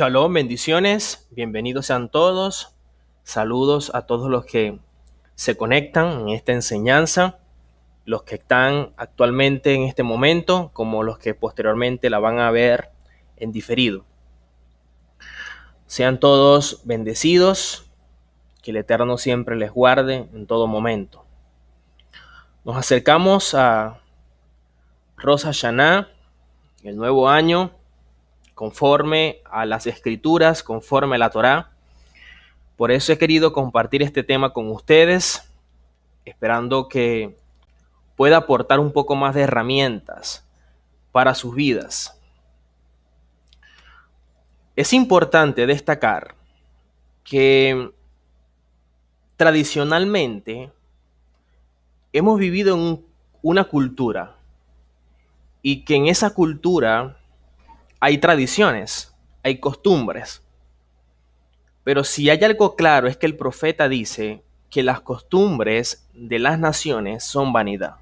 Shalom, bendiciones, bienvenidos sean todos. Saludos a todos los que se conectan en esta enseñanza, los que están actualmente en este momento, como los que posteriormente la van a ver en diferido. Sean todos bendecidos, que el Eterno siempre les guarde en todo momento. Nos acercamos a Rosa Shaná, el nuevo año conforme a las escrituras, conforme a la Torá. Por eso he querido compartir este tema con ustedes, esperando que pueda aportar un poco más de herramientas para sus vidas. Es importante destacar que tradicionalmente hemos vivido en una cultura y que en esa cultura hay tradiciones, hay costumbres. Pero si hay algo claro es que el profeta dice que las costumbres de las naciones son vanidad.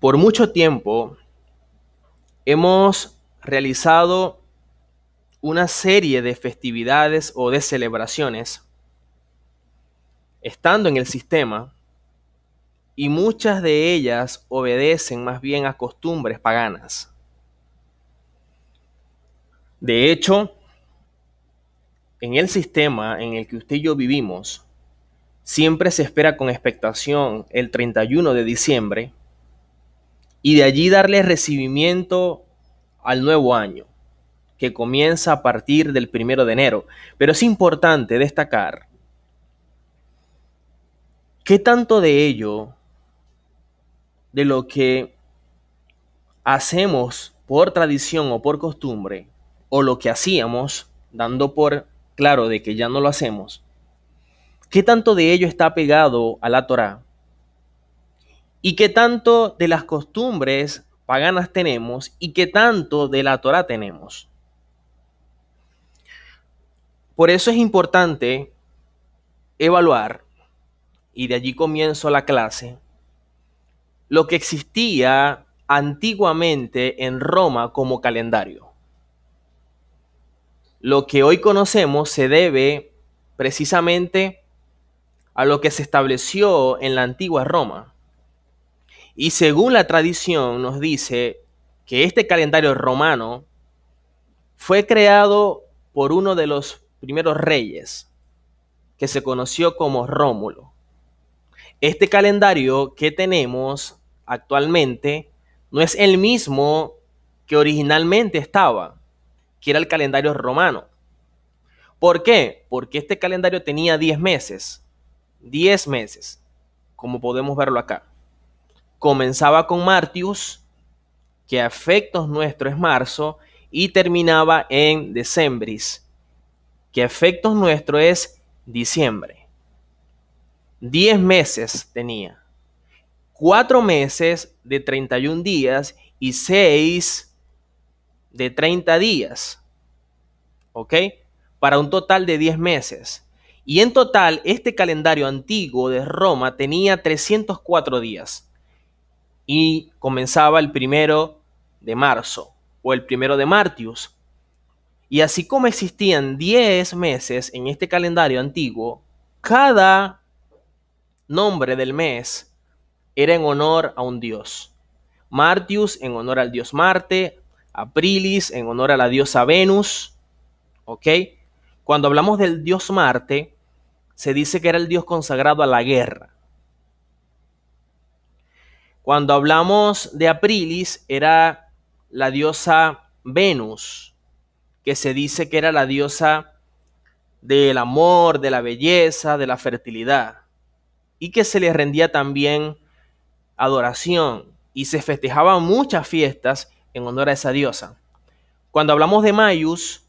Por mucho tiempo hemos realizado una serie de festividades o de celebraciones estando en el sistema y muchas de ellas obedecen más bien a costumbres paganas. De hecho, en el sistema en el que usted y yo vivimos, siempre se espera con expectación el 31 de diciembre y de allí darle recibimiento al nuevo año, que comienza a partir del 1 de enero. Pero es importante destacar qué tanto de ello, de lo que hacemos por tradición o por costumbre, o lo que hacíamos, dando por claro de que ya no lo hacemos, ¿qué tanto de ello está pegado a la Torá? ¿Y qué tanto de las costumbres paganas tenemos y qué tanto de la Torá tenemos? Por eso es importante evaluar, y de allí comienzo la clase, lo que existía antiguamente en Roma como calendario lo que hoy conocemos se debe precisamente a lo que se estableció en la antigua Roma. Y según la tradición nos dice que este calendario romano fue creado por uno de los primeros reyes, que se conoció como Rómulo. Este calendario que tenemos actualmente no es el mismo que originalmente estaba que era el calendario romano. ¿Por qué? Porque este calendario tenía 10 meses. 10 meses, como podemos verlo acá. Comenzaba con Martius, que afectos efectos es marzo, y terminaba en Decembris, que a efectos nuestros es diciembre. 10 meses tenía. 4 meses de 31 días y 6 de 30 días, ¿ok? Para un total de 10 meses. Y en total, este calendario antiguo de Roma tenía 304 días y comenzaba el primero de marzo o el primero de Martius. Y así como existían 10 meses en este calendario antiguo, cada nombre del mes era en honor a un dios. Martius en honor al dios Marte, Aprilis, en honor a la diosa Venus. ¿Ok? Cuando hablamos del dios Marte, se dice que era el dios consagrado a la guerra. Cuando hablamos de Aprilis, era la diosa Venus, que se dice que era la diosa del amor, de la belleza, de la fertilidad, y que se le rendía también adoración, y se festejaban muchas fiestas en honor a esa diosa. Cuando hablamos de Mayus,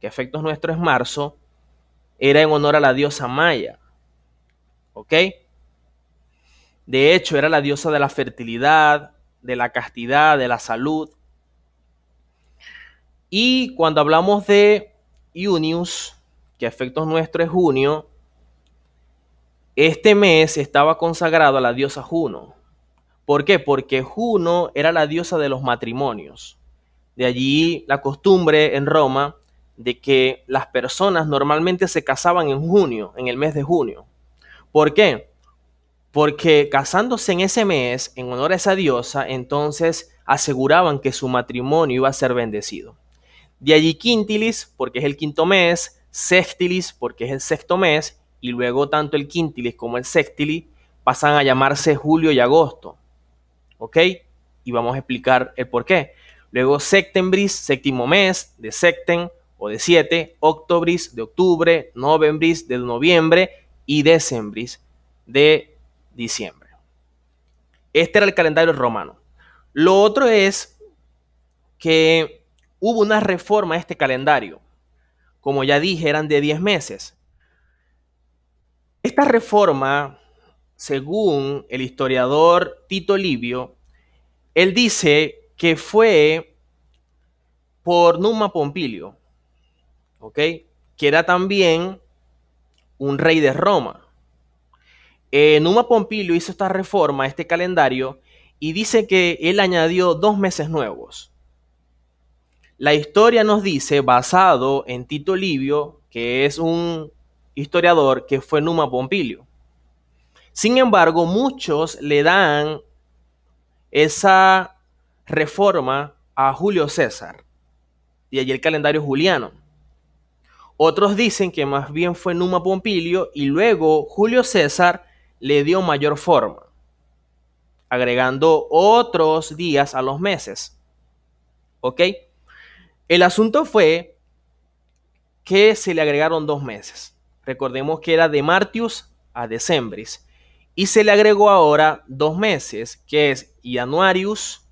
que efectos nuestro es marzo, era en honor a la diosa Maya. ¿Ok? De hecho, era la diosa de la fertilidad, de la castidad, de la salud. Y cuando hablamos de Junius, que efectos nuestro es junio, este mes estaba consagrado a la diosa Juno. ¿Por qué? Porque Juno era la diosa de los matrimonios. De allí la costumbre en Roma de que las personas normalmente se casaban en junio, en el mes de junio. ¿Por qué? Porque casándose en ese mes, en honor a esa diosa, entonces aseguraban que su matrimonio iba a ser bendecido. De allí quintilis, porque es el quinto mes, sextilis, porque es el sexto mes, y luego tanto el quintilis como el sextilis pasan a llamarse julio y agosto. ¿ok? Y vamos a explicar el por qué. Luego septembris, séptimo mes, de septem o de siete, octobris de octubre, novembris de noviembre y decembris de diciembre. Este era el calendario romano. Lo otro es que hubo una reforma a este calendario. Como ya dije, eran de 10 meses. Esta reforma según el historiador Tito Livio, él dice que fue por Numa Pompilio, Que era también un rey de Roma. Eh, Numa Pompilio hizo esta reforma, este calendario, y dice que él añadió dos meses nuevos. La historia nos dice, basado en Tito Livio, que es un historiador, que fue Numa Pompilio. Sin embargo, muchos le dan esa reforma a Julio César y allí el calendario juliano. Otros dicen que más bien fue Numa Pompilio y luego Julio César le dio mayor forma, agregando otros días a los meses. ¿Ok? El asunto fue que se le agregaron dos meses. Recordemos que era de Martius a Decembris. Y se le agregó ahora dos meses, que es Januarius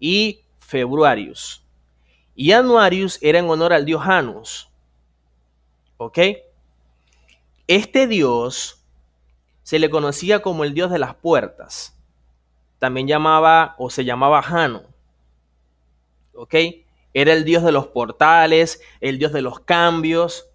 y Februarius. Januarius era en honor al dios Janus. ¿Ok? Este dios se le conocía como el dios de las puertas. También llamaba o se llamaba Jano. ¿Ok? Era el dios de los portales, el dios de los cambios.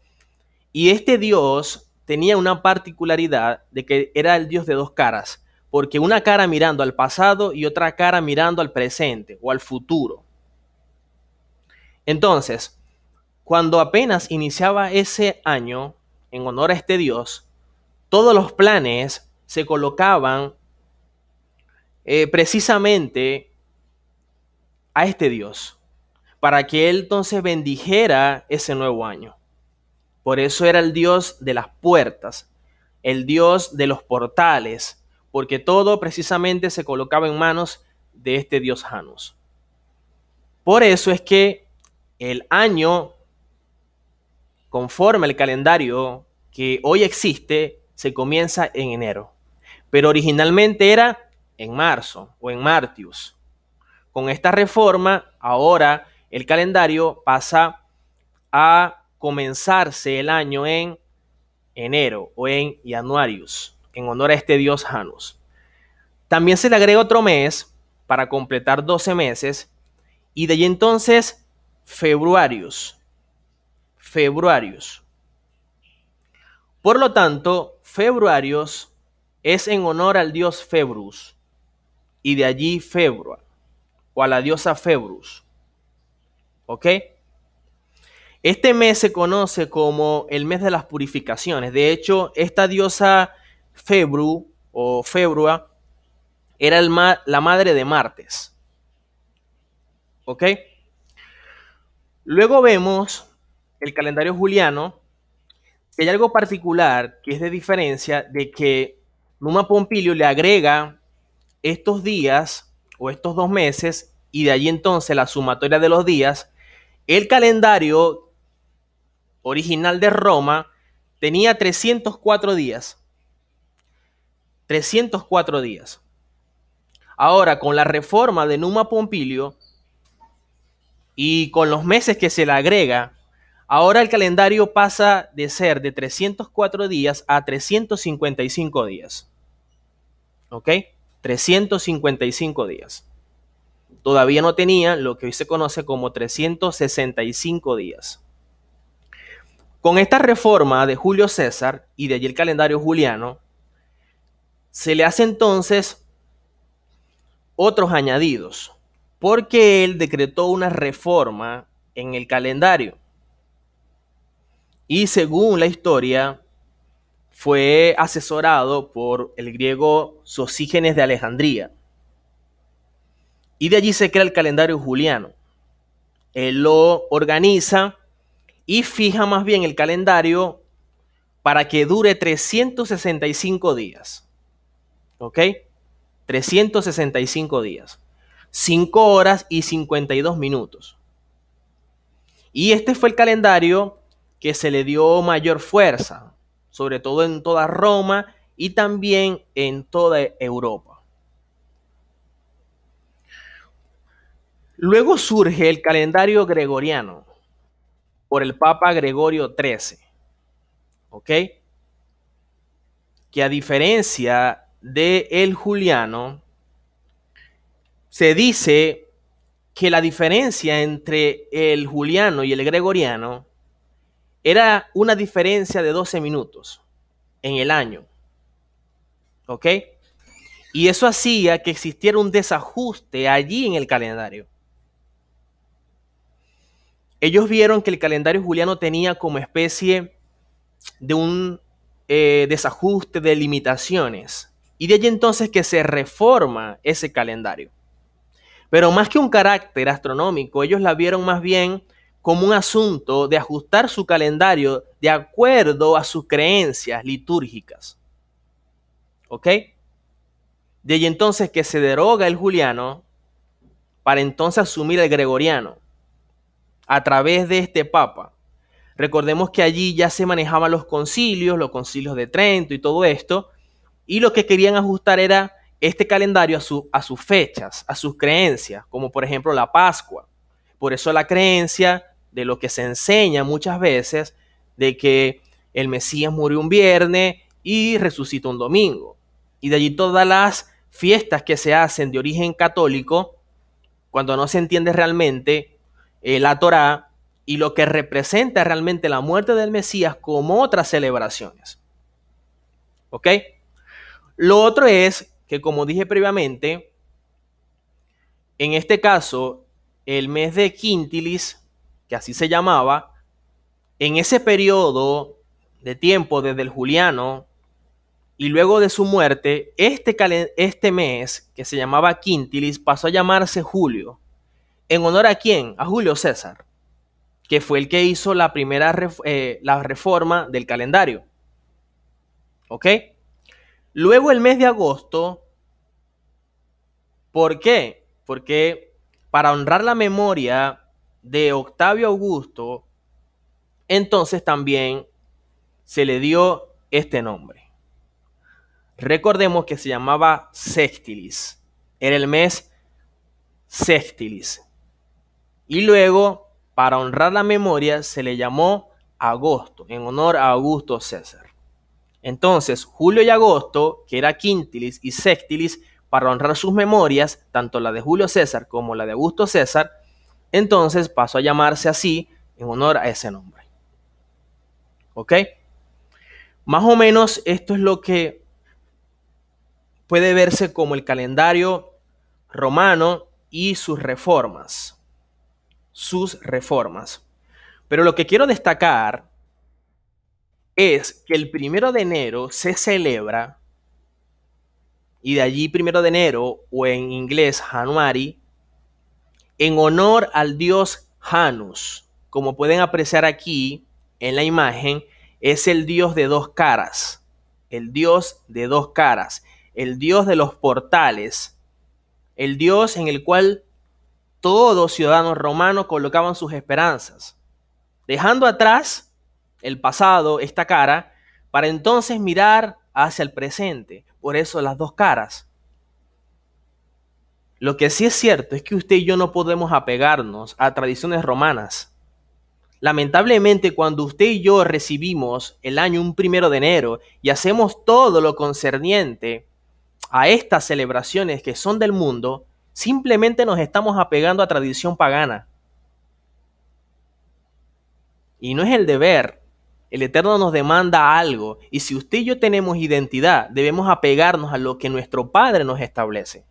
Y este dios tenía una particularidad de que era el dios de dos caras, porque una cara mirando al pasado y otra cara mirando al presente o al futuro. Entonces, cuando apenas iniciaba ese año en honor a este dios, todos los planes se colocaban eh, precisamente a este dios, para que él entonces bendijera ese nuevo año. Por eso era el Dios de las puertas, el Dios de los portales, porque todo precisamente se colocaba en manos de este Dios Janus. Por eso es que el año, conforme al calendario que hoy existe, se comienza en enero. Pero originalmente era en marzo o en martius. Con esta reforma, ahora el calendario pasa a comenzarse el año en enero o en Januarius, en honor a este dios Janus. También se le agrega otro mes para completar 12 meses y de allí entonces februarios. Februarios. Por lo tanto, februarios es en honor al dios Februs y de allí Februa o a la diosa Februs. ¿Ok? Este mes se conoce como el mes de las purificaciones. De hecho, esta diosa Febru o Februa era la madre de Martes. ¿Ok? Luego vemos el calendario juliano, hay algo particular que es de diferencia de que Numa Pompilio le agrega estos días o estos dos meses y de allí entonces la sumatoria de los días, el calendario original de Roma tenía 304 días. 304 días. Ahora, con la reforma de Numa Pompilio y con los meses que se le agrega, ahora el calendario pasa de ser de 304 días a 355 días. ¿Ok? 355 días. Todavía no tenía lo que hoy se conoce como 365 días. Con esta reforma de Julio César y de allí el calendario juliano, se le hace entonces otros añadidos, porque él decretó una reforma en el calendario. Y según la historia, fue asesorado por el griego Sosígenes de Alejandría. Y de allí se crea el calendario juliano. Él lo organiza y fija más bien el calendario para que dure 365 días. ¿Ok? 365 días. 5 horas y 52 minutos. Y este fue el calendario que se le dio mayor fuerza, sobre todo en toda Roma y también en toda Europa. Luego surge el calendario gregoriano, por el Papa Gregorio XIII. ¿Ok? Que a diferencia de el Juliano, se dice que la diferencia entre el Juliano y el Gregoriano era una diferencia de 12 minutos en el año. ¿Ok? Y eso hacía que existiera un desajuste allí en el calendario ellos vieron que el calendario juliano tenía como especie de un eh, desajuste de limitaciones. Y de allí entonces que se reforma ese calendario. Pero más que un carácter astronómico, ellos la vieron más bien como un asunto de ajustar su calendario de acuerdo a sus creencias litúrgicas. ¿Ok? De allí entonces que se deroga el juliano para entonces asumir el gregoriano a través de este papa. Recordemos que allí ya se manejaban los concilios, los concilios de Trento y todo esto, y lo que querían ajustar era este calendario a, a sus fechas, a sus creencias, como por ejemplo la Pascua. Por eso la creencia de lo que se enseña muchas veces de que el Mesías murió un viernes y resucitó un domingo. Y de allí todas las fiestas que se hacen de origen católico, cuando no se entiende realmente eh, la Torá y lo que representa realmente la muerte del Mesías como otras celebraciones. ¿Ok? Lo otro es que, como dije previamente, en este caso, el mes de Quintilis, que así se llamaba, en ese periodo de tiempo desde el Juliano y luego de su muerte, este, este mes, que se llamaba Quintilis, pasó a llamarse Julio. ¿En honor a quién? A Julio César, que fue el que hizo la primera eh, la reforma del calendario. ¿Ok? Luego el mes de agosto, ¿por qué? Porque para honrar la memoria de Octavio Augusto, entonces también se le dio este nombre. Recordemos que se llamaba Sextilis. Era el mes Sextilis. Y luego, para honrar la memoria, se le llamó agosto, en honor a Augusto César. Entonces, julio y agosto, que era quintilis y sextilis, para honrar sus memorias, tanto la de Julio César como la de Augusto César, entonces pasó a llamarse así en honor a ese nombre. ¿Ok? Más o menos esto es lo que puede verse como el calendario romano y sus reformas sus reformas. Pero lo que quiero destacar es que el primero de enero se celebra, y de allí primero de enero, o en inglés January en honor al dios Janus. Como pueden apreciar aquí en la imagen, es el dios de dos caras, el dios de dos caras, el dios de los portales, el dios en el cual todos ciudadanos romanos colocaban sus esperanzas, dejando atrás el pasado, esta cara, para entonces mirar hacia el presente. Por eso las dos caras. Lo que sí es cierto es que usted y yo no podemos apegarnos a tradiciones romanas. Lamentablemente, cuando usted y yo recibimos el año un primero de enero y hacemos todo lo concerniente a estas celebraciones que son del mundo, Simplemente nos estamos apegando a tradición pagana. Y no es el deber. El Eterno nos demanda algo. Y si usted y yo tenemos identidad, debemos apegarnos a lo que nuestro Padre nos establece.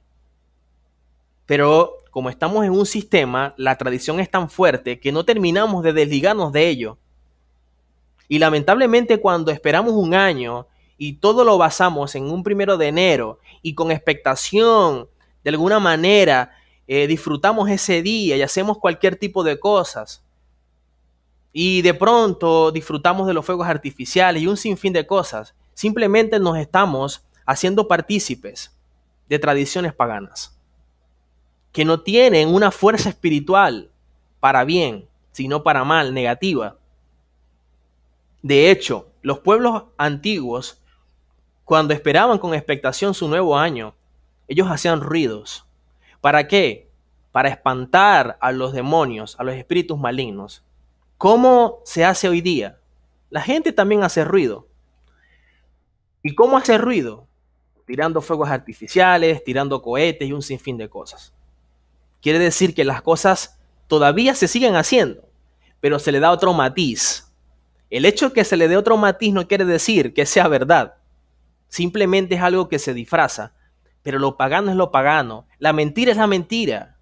Pero como estamos en un sistema, la tradición es tan fuerte que no terminamos de desligarnos de ello. Y lamentablemente cuando esperamos un año y todo lo basamos en un primero de enero y con expectación de alguna manera eh, disfrutamos ese día y hacemos cualquier tipo de cosas. Y de pronto disfrutamos de los fuegos artificiales y un sinfín de cosas. Simplemente nos estamos haciendo partícipes de tradiciones paganas que no tienen una fuerza espiritual para bien, sino para mal, negativa. De hecho, los pueblos antiguos, cuando esperaban con expectación su nuevo año, ellos hacían ruidos. ¿Para qué? Para espantar a los demonios, a los espíritus malignos. ¿Cómo se hace hoy día? La gente también hace ruido. ¿Y cómo hace ruido? Tirando fuegos artificiales, tirando cohetes y un sinfín de cosas. Quiere decir que las cosas todavía se siguen haciendo, pero se le da otro matiz. El hecho de que se le dé otro matiz no quiere decir que sea verdad. Simplemente es algo que se disfraza pero lo pagano es lo pagano. La mentira es la mentira,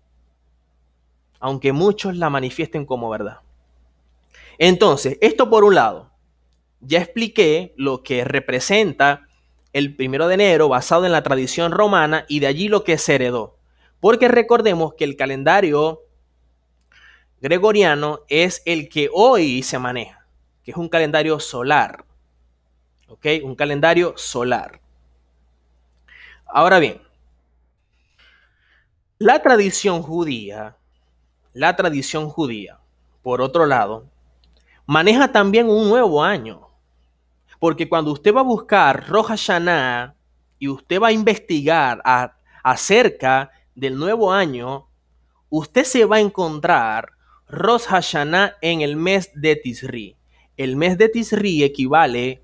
aunque muchos la manifiesten como verdad. Entonces, esto por un lado, ya expliqué lo que representa el primero de enero basado en la tradición romana y de allí lo que se heredó. Porque recordemos que el calendario gregoriano es el que hoy se maneja, que es un calendario solar. ¿Ok? Un calendario solar. Ahora bien, la tradición judía, la tradición judía, por otro lado, maneja también un nuevo año. Porque cuando usted va a buscar Rosh Shana y usted va a investigar acerca del nuevo año, usted se va a encontrar Rosh Hashanah en el mes de Tisri. El mes de Tisri equivale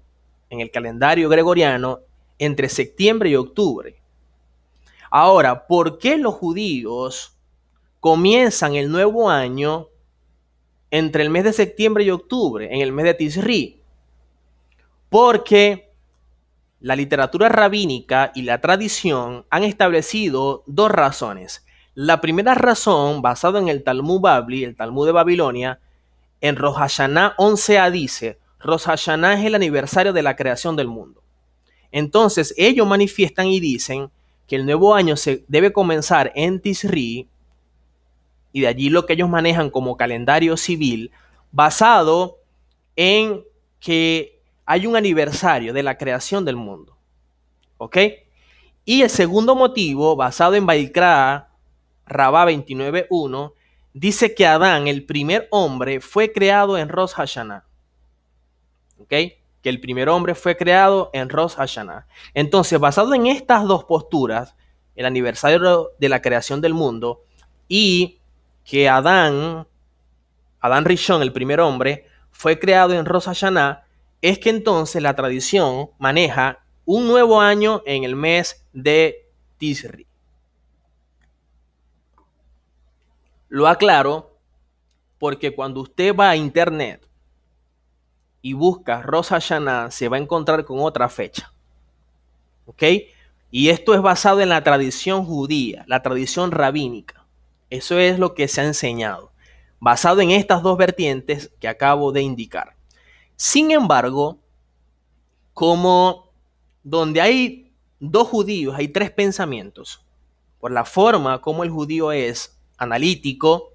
en el calendario gregoriano entre septiembre y octubre. Ahora, ¿por qué los judíos comienzan el nuevo año entre el mes de septiembre y octubre, en el mes de Tishri? Porque la literatura rabínica y la tradición han establecido dos razones. La primera razón, basada en el Talmud Babli, el Talmud de Babilonia, en Rosh Hashanah 11a dice, Rosh es el aniversario de la creación del mundo. Entonces ellos manifiestan y dicen que el nuevo año se debe comenzar en Tisri, y de allí lo que ellos manejan como calendario civil, basado en que hay un aniversario de la creación del mundo. ¿Ok? Y el segundo motivo, basado en Baikra, Rabá 29.1, dice que Adán, el primer hombre, fue creado en Rosh Hashanah. ¿Ok? que el primer hombre fue creado en Rosh Hashanah. Entonces, basado en estas dos posturas, el aniversario de la creación del mundo y que Adán, Adán Rishon, el primer hombre, fue creado en Rosh Hashanah, es que entonces la tradición maneja un nuevo año en el mes de Tisri. Lo aclaro porque cuando usted va a internet y busca Rosa Shaná, se va a encontrar con otra fecha. ¿Ok? Y esto es basado en la tradición judía, la tradición rabínica. Eso es lo que se ha enseñado, basado en estas dos vertientes que acabo de indicar. Sin embargo, como donde hay dos judíos, hay tres pensamientos, por la forma como el judío es analítico,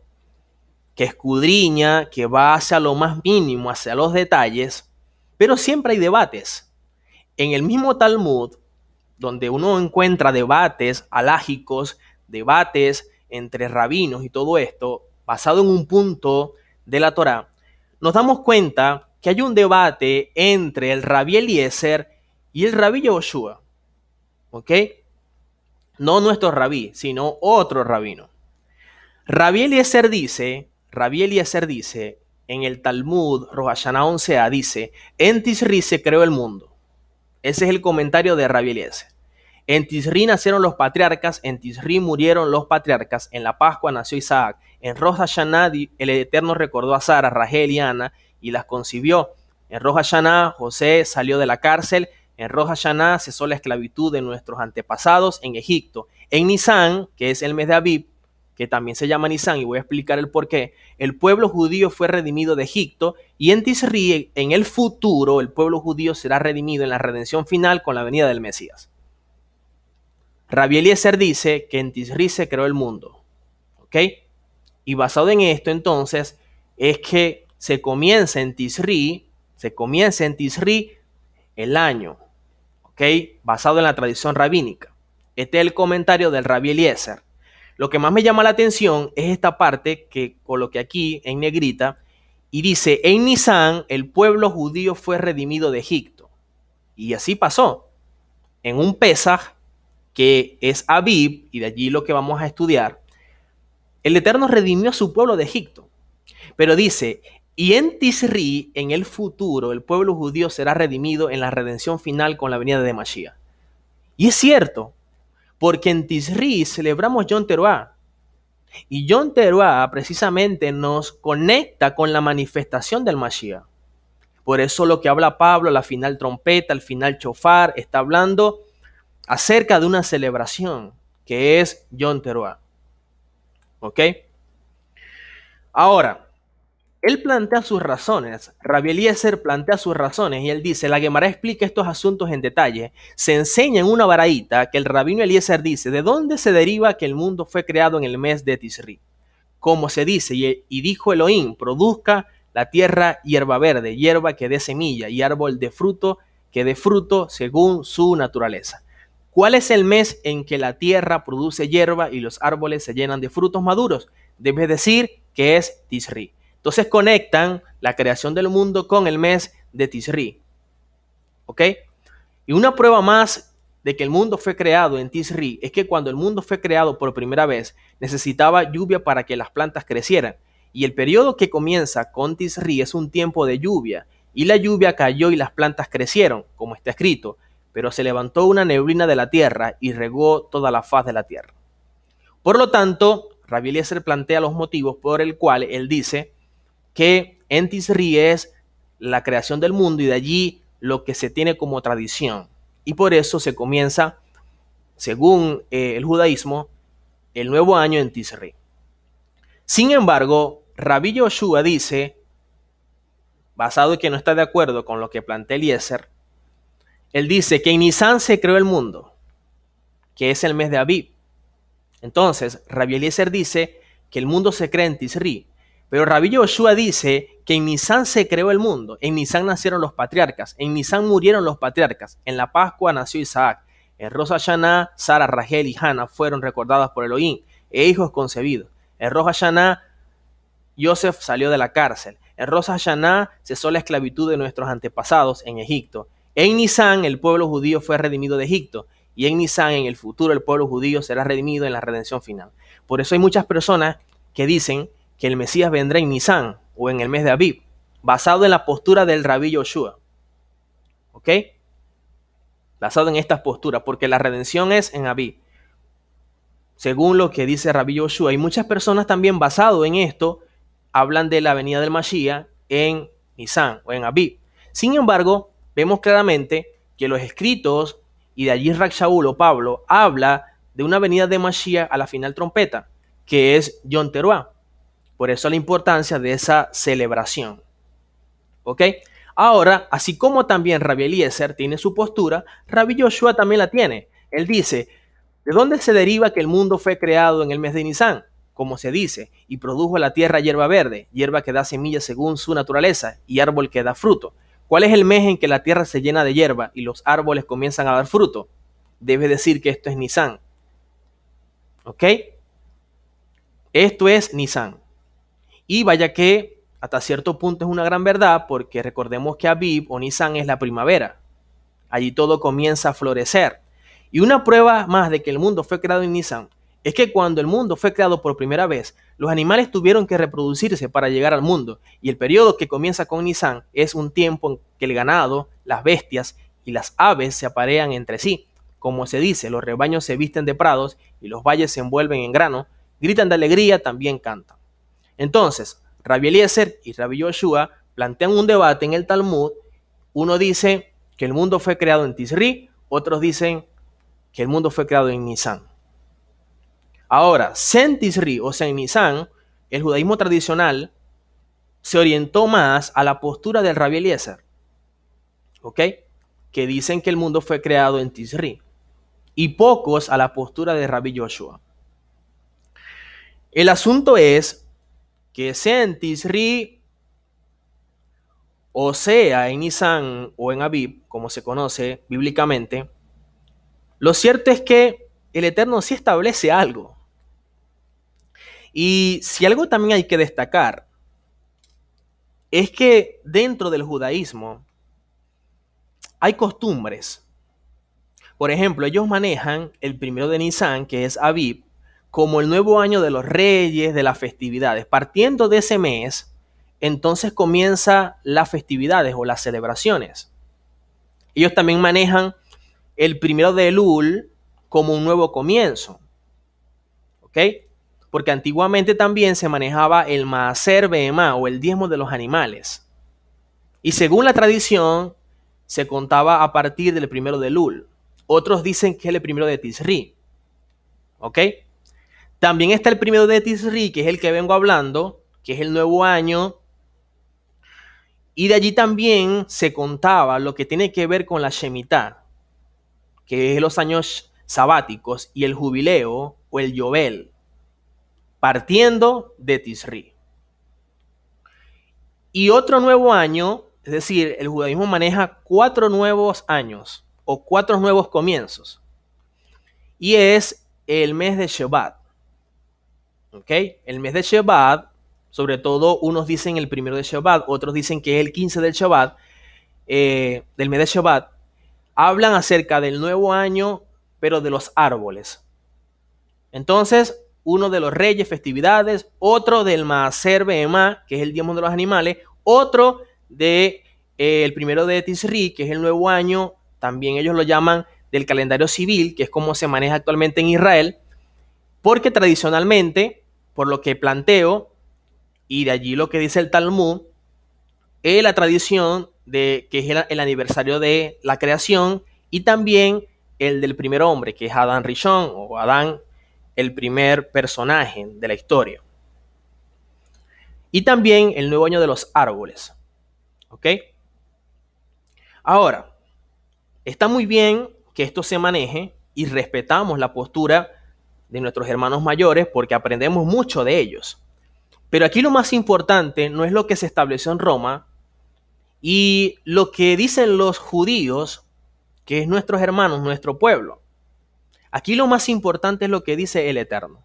que escudriña, que va hacia lo más mínimo, hacia los detalles, pero siempre hay debates. En el mismo Talmud, donde uno encuentra debates alágicos, debates entre rabinos y todo esto, basado en un punto de la Torá, nos damos cuenta que hay un debate entre el rabí Eliezer y el rabí Yehoshua. ¿Ok? No nuestro rabí, sino otro rabino. Rabí Eliezer dice Rabí Eliezer dice, en el Talmud, Rojashana 11a dice, en Tisri se creó el mundo. Ese es el comentario de Rabí Eliezer. En Tisri nacieron los patriarcas, en Tisri murieron los patriarcas, en la Pascua nació Isaac, en Rosh el Eterno recordó a Sara, Rahel y Ana y las concibió. En Rosh José salió de la cárcel, en Rosh cesó la esclavitud de nuestros antepasados en Egipto. En Nisan, que es el mes de Abib, que también se llama Nisan, y voy a explicar el por qué, el pueblo judío fue redimido de Egipto y en Tisri, en el futuro, el pueblo judío será redimido en la redención final con la venida del Mesías. Rabbi Eliezer dice que en Tisri se creó el mundo. ¿Ok? Y basado en esto, entonces, es que se comienza en Tisri, se comienza en Tisri el año. ¿Ok? Basado en la tradición rabínica. Este es el comentario del Rabbi Eliezer. Lo que más me llama la atención es esta parte que coloqué aquí en negrita y dice, en Nisan el pueblo judío fue redimido de Egipto. Y así pasó. En un Pesaj, que es Abib, y de allí lo que vamos a estudiar, el Eterno redimió a su pueblo de Egipto. Pero dice, y en Tisri, en el futuro, el pueblo judío será redimido en la redención final con la venida de Mashiach. Y es cierto, porque en Tisri celebramos Yom Teruá. Y Yom Teruá precisamente nos conecta con la manifestación del Mashiach. Por eso lo que habla Pablo, la final trompeta, al final chofar, está hablando acerca de una celebración que es Yom Teruá. ¿Ok? Ahora, él plantea sus razones, Rabbi Eliezer plantea sus razones y él dice, la Gemara explica estos asuntos en detalle. Se enseña en una varaíta que el rabino Eliezer dice, ¿de dónde se deriva que el mundo fue creado en el mes de Tisri? Como se dice, y dijo Elohim, produzca la tierra hierba verde, hierba que dé semilla y árbol de fruto que dé fruto según su naturaleza. ¿Cuál es el mes en que la tierra produce hierba y los árboles se llenan de frutos maduros? Debe decir que es Tisri. Entonces conectan la creación del mundo con el mes de Tisri. ¿Ok? Y una prueba más de que el mundo fue creado en Tisri es que cuando el mundo fue creado por primera vez necesitaba lluvia para que las plantas crecieran. Y el periodo que comienza con Tisri es un tiempo de lluvia. Y la lluvia cayó y las plantas crecieron, como está escrito. Pero se levantó una neblina de la tierra y regó toda la faz de la tierra. Por lo tanto, Rabbi Eliezer plantea los motivos por el cual él dice que en Tisri es la creación del mundo y de allí lo que se tiene como tradición. Y por eso se comienza, según eh, el judaísmo, el nuevo año en Tisri. Sin embargo, Rabbi Yoshua dice, basado en que no está de acuerdo con lo que plantea Eliezer, él dice que en Nisan se creó el mundo, que es el mes de Aviv. Entonces, Rabbi Eliezer dice que el mundo se crea en Tisri, pero Rabí Yoshua dice que en Nisan se creó el mundo, en Nisan nacieron los patriarcas, en Nisan murieron los patriarcas, en la Pascua nació Isaac, en rosa Hashanah, Sara, Rachel y Hannah fueron recordadas por Elohim e hijos concebidos. En Rosa Hashanah, Joseph salió de la cárcel. En rosa Hashanah cesó la esclavitud de nuestros antepasados en Egipto. En Nisan el pueblo judío fue redimido de Egipto y en Nisan en el futuro el pueblo judío será redimido en la redención final. Por eso hay muchas personas que dicen que el Mesías vendrá en Nisan o en el mes de Abib, basado en la postura del rabí Yoshua. ¿Ok? Basado en estas posturas, porque la redención es en Abib. Según lo que dice rabí Yoshua, y muchas personas también basado en esto, hablan de la venida del Mashiach en Nisan o en Abib. Sin embargo, vemos claramente que los escritos y de allí Rakshaúl o Pablo habla de una venida de Mashiach a la final trompeta, que es Yon por eso la importancia de esa celebración. ¿Ok? Ahora, así como también Rabbi Eliezer tiene su postura, Rabbi Joshua también la tiene. Él dice, ¿de dónde se deriva que el mundo fue creado en el mes de Nisan? Como se dice, y produjo la tierra hierba verde, hierba que da semilla según su naturaleza, y árbol que da fruto. ¿Cuál es el mes en que la tierra se llena de hierba y los árboles comienzan a dar fruto? Debe decir que esto es Nisan. ¿Ok? Esto es Nisan. Y vaya que hasta cierto punto es una gran verdad, porque recordemos que Aviv o Nisan es la primavera. Allí todo comienza a florecer. Y una prueba más de que el mundo fue creado en Nissan es que cuando el mundo fue creado por primera vez, los animales tuvieron que reproducirse para llegar al mundo, y el periodo que comienza con Nissan es un tiempo en que el ganado, las bestias y las aves se aparean entre sí. Como se dice, los rebaños se visten de prados y los valles se envuelven en grano, gritan de alegría, también cantan. Entonces, Rabbi Eliezer y Rabbi Yoshua plantean un debate en el Talmud. Uno dice que el mundo fue creado en Tisri, otros dicen que el mundo fue creado en Nisan. Ahora, Sen Tisri, o sea, en el judaísmo tradicional se orientó más a la postura del Rabbi Eliezer, ¿ok? Que dicen que el mundo fue creado en Tisri, y pocos a la postura de Rabbi Yoshua. El asunto es que en ri, o sea, en Nisan o en Abib, como se conoce bíblicamente, lo cierto es que el Eterno sí establece algo. Y si algo también hay que destacar, es que dentro del judaísmo hay costumbres. Por ejemplo, ellos manejan el primero de Nisan, que es Abib, como el nuevo año de los reyes, de las festividades. Partiendo de ese mes, entonces comienza las festividades o las celebraciones. Ellos también manejan el primero de Elul como un nuevo comienzo. ¿Ok? Porque antiguamente también se manejaba el Maaser Behemá o el diezmo de los animales. Y según la tradición, se contaba a partir del primero de Elul. Otros dicen que es el primero de Tisri. ¿Ok? También está el primero de Tisri, que es el que vengo hablando, que es el nuevo año. Y de allí también se contaba lo que tiene que ver con la Shemitah, que es los años sabáticos y el jubileo o el Yobel, partiendo de Tisri. Y otro nuevo año, es decir, el judaísmo maneja cuatro nuevos años o cuatro nuevos comienzos. Y es el mes de Shabbat, el mes de Shabbat, sobre todo unos dicen el primero de Shabbat, otros dicen que es el 15 del Shabbat, eh, del mes de Shabbat, hablan acerca del nuevo año, pero de los árboles. Entonces, uno de los reyes, festividades, otro del Maaser Behemá, que es el día de los animales, otro de eh, el primero de Tisri, que es el nuevo año, también ellos lo llaman del calendario civil, que es como se maneja actualmente en Israel, porque tradicionalmente por lo que planteo, y de allí lo que dice el Talmud, es la tradición de que es el, aniversario de la creación y también el del primer hombre, que es Adán Rishon o Adán, el primer personaje de la historia. Y también el nuevo año de los árboles. ¿Ok? Ahora, está muy bien que esto se maneje y respetamos la postura de nuestros hermanos mayores porque aprendemos mucho de ellos. Pero aquí lo más importante no es lo que se estableció en Roma y lo que dicen los judíos, que es nuestros hermanos, nuestro pueblo. Aquí lo más importante es lo que dice el Eterno.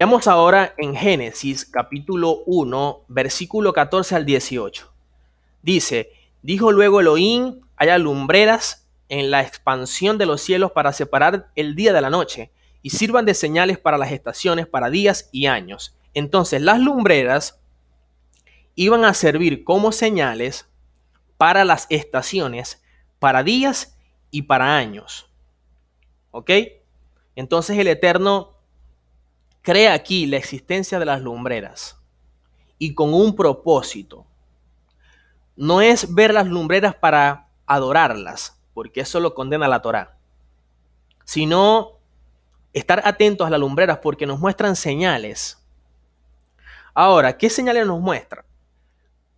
Veamos ahora en Génesis capítulo 1, versículo 14 al 18. Dice, dijo luego Elohim, haya lumbreras en la expansión de los cielos para separar el día de la noche, y sirvan de señales para las estaciones, para días y años. Entonces las lumbreras iban a servir como señales para las estaciones, para días y para años. ¿Ok? Entonces el Eterno crea aquí la existencia de las lumbreras y con un propósito. No es ver las lumbreras para adorarlas, porque eso lo condena la Torá, sino estar atentos a las lumbreras porque nos muestran señales. Ahora, ¿qué señales nos muestran?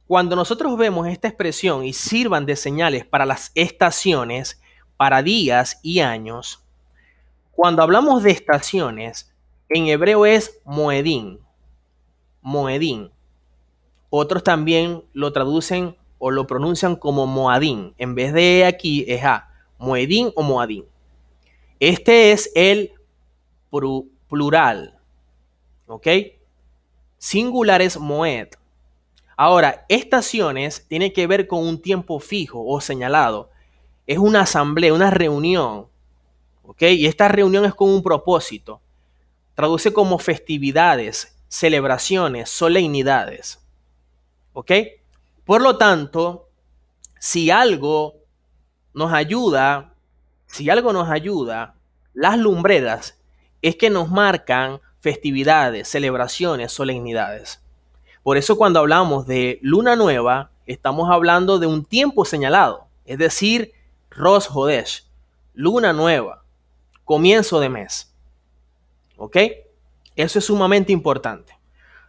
Cuando nosotros vemos esta expresión y sirvan de señales para las estaciones, para días y años, cuando hablamos de estaciones, en hebreo es moedín. Moedín. Otros también lo traducen o lo pronuncian como Moadín. En vez de aquí es A, Moedín o Moadín. Este es el plural. ¿Ok? Singular es Moed. Ahora, estaciones tiene que ver con un tiempo fijo o señalado. Es una asamblea, una reunión. ¿Ok? Y esta reunión es con un propósito. Traduce como festividades, celebraciones, solemnidades. ¿Ok? Por lo tanto, si algo nos ayuda, si algo nos ayuda, las lumbreras es que nos marcan festividades, celebraciones, solemnidades. Por eso cuando hablamos de luna nueva, estamos hablando de un tiempo señalado, es decir, Rosh Hodesh, luna nueva, comienzo de mes. ¿Ok? Eso es sumamente importante.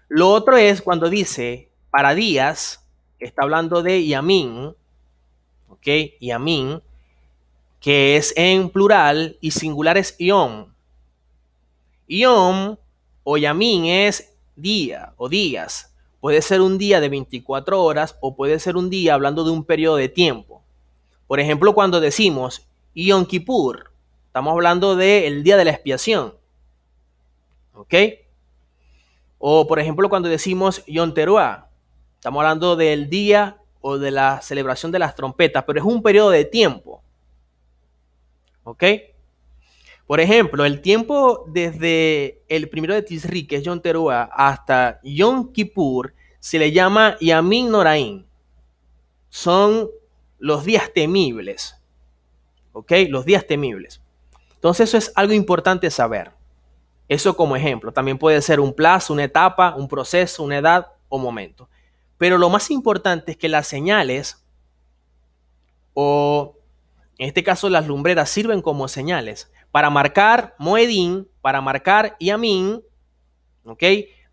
Lo otro es cuando dice para días, está hablando de Yamin, ¿ok? Yamin, que es en plural y singular es Ion. Ion o Yamin es día o días. Puede ser un día de 24 horas o puede ser un día hablando de un periodo de tiempo. Por ejemplo, cuando decimos Yom Kippur, estamos hablando del día de la expiación. ¿Ok? O por ejemplo, cuando decimos Yom Teruah, Estamos hablando del día o de la celebración de las trompetas, pero es un periodo de tiempo. ¿Ok? Por ejemplo, el tiempo desde el primero de Tisri, que es Yom hasta Yom Kippur, se le llama Yamin Norain. Son los días temibles. ¿Ok? Los días temibles. Entonces eso es algo importante saber. Eso como ejemplo. También puede ser un plazo, una etapa, un proceso, una edad o momento. Pero lo más importante es que las señales, o en este caso las lumbreras, sirven como señales para marcar Moedín, para marcar Yamín, ¿ok?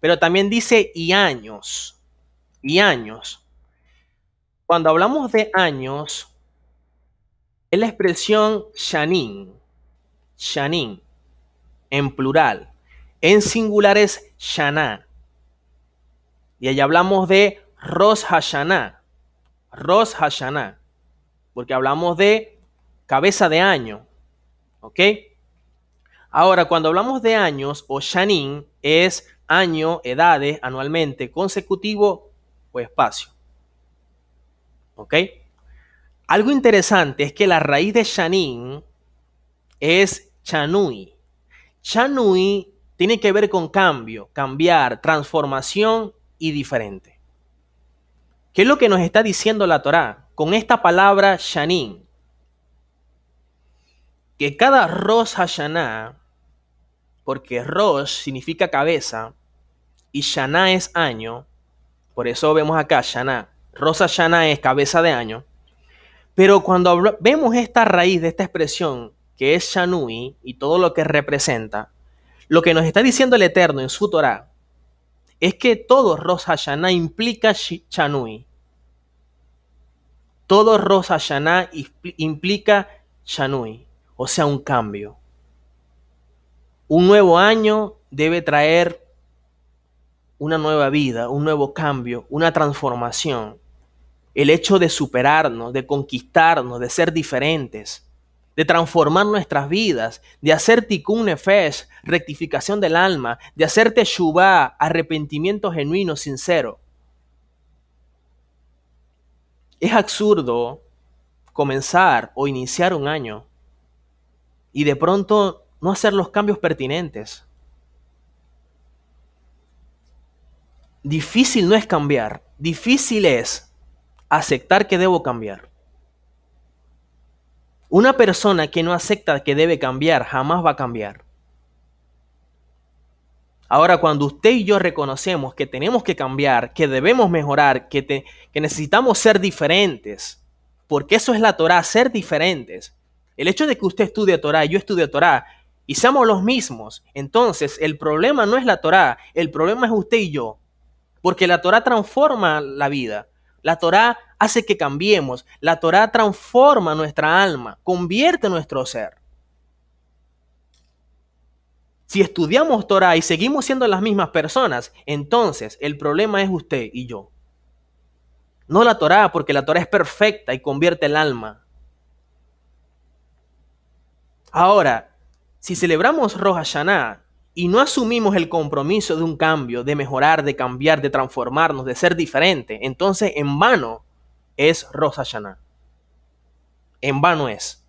Pero también dice y años, y años. Cuando hablamos de años, es la expresión Shanin, Shanin, en plural. En singular es Shana. Y ahí hablamos de Rosh Hashanah. Rosh Hashanah. Porque hablamos de cabeza de año. ¿Ok? Ahora, cuando hablamos de años o Shanin, es año, edades, anualmente, consecutivo o espacio. ¿Ok? Algo interesante es que la raíz de Shanin es Chanui. Chanui tiene que ver con cambio, cambiar, transformación y diferente. ¿Qué es lo que nos está diciendo la Torá con esta palabra Shanin? Que cada Rosh ha-shaná, porque Rosh significa cabeza y Shaná es año, por eso vemos acá Shaná, Rosh ha-shaná es cabeza de año, pero cuando vemos esta raíz de esta expresión que es Shanui y todo lo que representa, lo que nos está diciendo el Eterno en su Torá es que todo Rosh Hashanah implica Shanui. Todo Rosh implica Shanui, o sea, un cambio. Un nuevo año debe traer una nueva vida, un nuevo cambio, una transformación. El hecho de superarnos, de conquistarnos, de ser diferentes de transformar nuestras vidas, de hacer tikkun nefesh, rectificación del alma, de hacer teshuvah, arrepentimiento genuino, sincero. Es absurdo comenzar o iniciar un año y de pronto no hacer los cambios pertinentes. Difícil no es cambiar, difícil es aceptar que debo cambiar. Una persona que no acepta que debe cambiar jamás va a cambiar. Ahora, cuando usted y yo reconocemos que tenemos que cambiar, que debemos mejorar, que, necesitamos ser diferentes, porque eso es la Torah, ser diferentes. El hecho de que usted estudie Torah y yo estudie Torah y seamos los mismos, entonces el problema no es la Torah, el problema es usted y yo, porque la Torah transforma la vida. La Torá hace que cambiemos. La Torá transforma nuestra alma, convierte nuestro ser. Si estudiamos Torá y seguimos siendo las mismas personas, entonces el problema es usted y yo. No la Torá, porque la Torá es perfecta y convierte el alma. Ahora, si celebramos Rosh y no asumimos el compromiso de un cambio, de mejorar, de cambiar, de transformarnos, de ser diferente, entonces en vano es Rosa En vano es.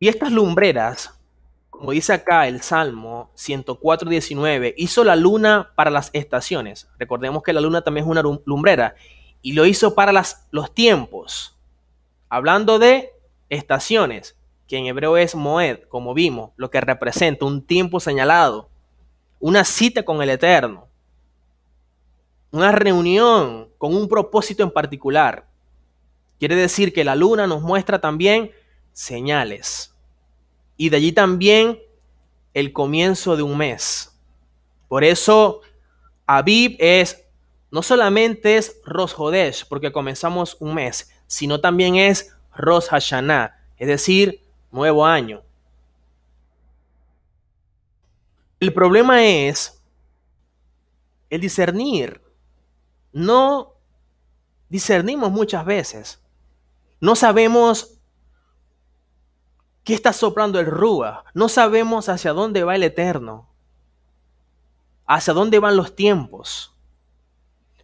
Y estas lumbreras, como dice acá el Salmo 104.19, hizo la luna para las estaciones. Recordemos que la luna también es una lumbrera. Y lo hizo para las, los tiempos. Hablando de estaciones que en hebreo es Moed, como vimos, lo que representa un tiempo señalado, una cita con el Eterno, una reunión con un propósito en particular. Quiere decir que la luna nos muestra también señales. Y de allí también el comienzo de un mes. Por eso Abib es, no solamente es Roshodesh, porque comenzamos un mes, sino también es Rosh Hashanah, es decir, nuevo año. El problema es el discernir. No discernimos muchas veces. No sabemos qué está soplando el rúa. No sabemos hacia dónde va el eterno. Hacia dónde van los tiempos.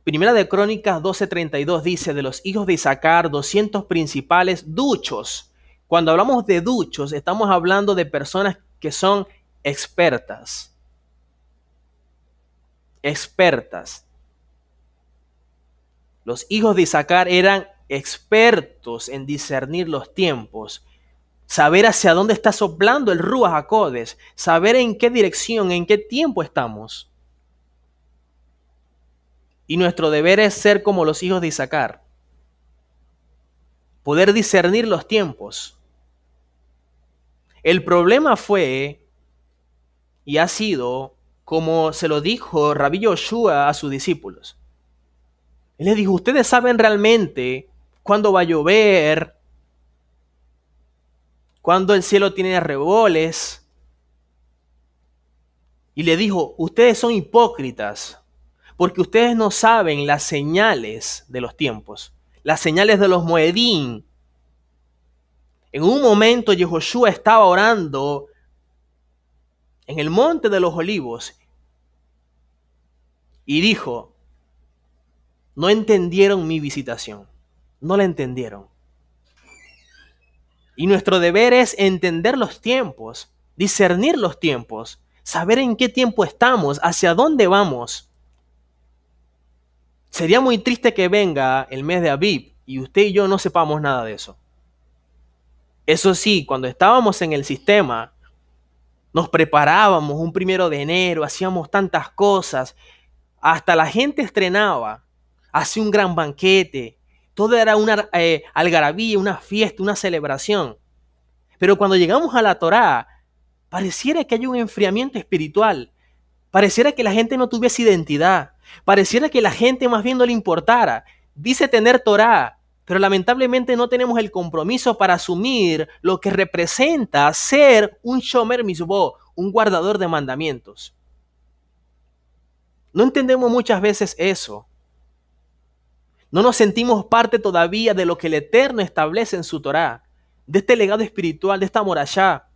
Primera de Crónicas 12:32 dice, de los hijos de Isaacar, 200 principales duchos cuando hablamos de duchos, estamos hablando de personas que son expertas. Expertas. Los hijos de Isaacar eran expertos en discernir los tiempos, saber hacia dónde está soplando el Ruach Codes. saber en qué dirección, en qué tiempo estamos. Y nuestro deber es ser como los hijos de Isaac, poder discernir los tiempos el problema fue y ha sido como se lo dijo Rabí Yoshua a sus discípulos. Él les dijo, ustedes saben realmente cuándo va a llover, cuándo el cielo tiene reboles. Y le dijo, ustedes son hipócritas porque ustedes no saben las señales de los tiempos, las señales de los moedín, en un momento Yehoshua estaba orando en el monte de los olivos y dijo, no entendieron mi visitación, no la entendieron. Y nuestro deber es entender los tiempos, discernir los tiempos, saber en qué tiempo estamos, hacia dónde vamos. Sería muy triste que venga el mes de Aviv y usted y yo no sepamos nada de eso. Eso sí, cuando estábamos en el sistema, nos preparábamos un primero de enero, hacíamos tantas cosas, hasta la gente estrenaba, hacía un gran banquete, todo era una eh, algarabía, una fiesta, una celebración. Pero cuando llegamos a la Torá, pareciera que hay un enfriamiento espiritual, pareciera que la gente no tuviese identidad, pareciera que la gente más bien no le importara. Dice tener Torá, pero lamentablemente no tenemos el compromiso para asumir lo que representa ser un shomer misbo, un guardador de mandamientos. No entendemos muchas veces eso. No nos sentimos parte todavía de lo que el Eterno establece en su Torá, de este legado espiritual, de esta morallá.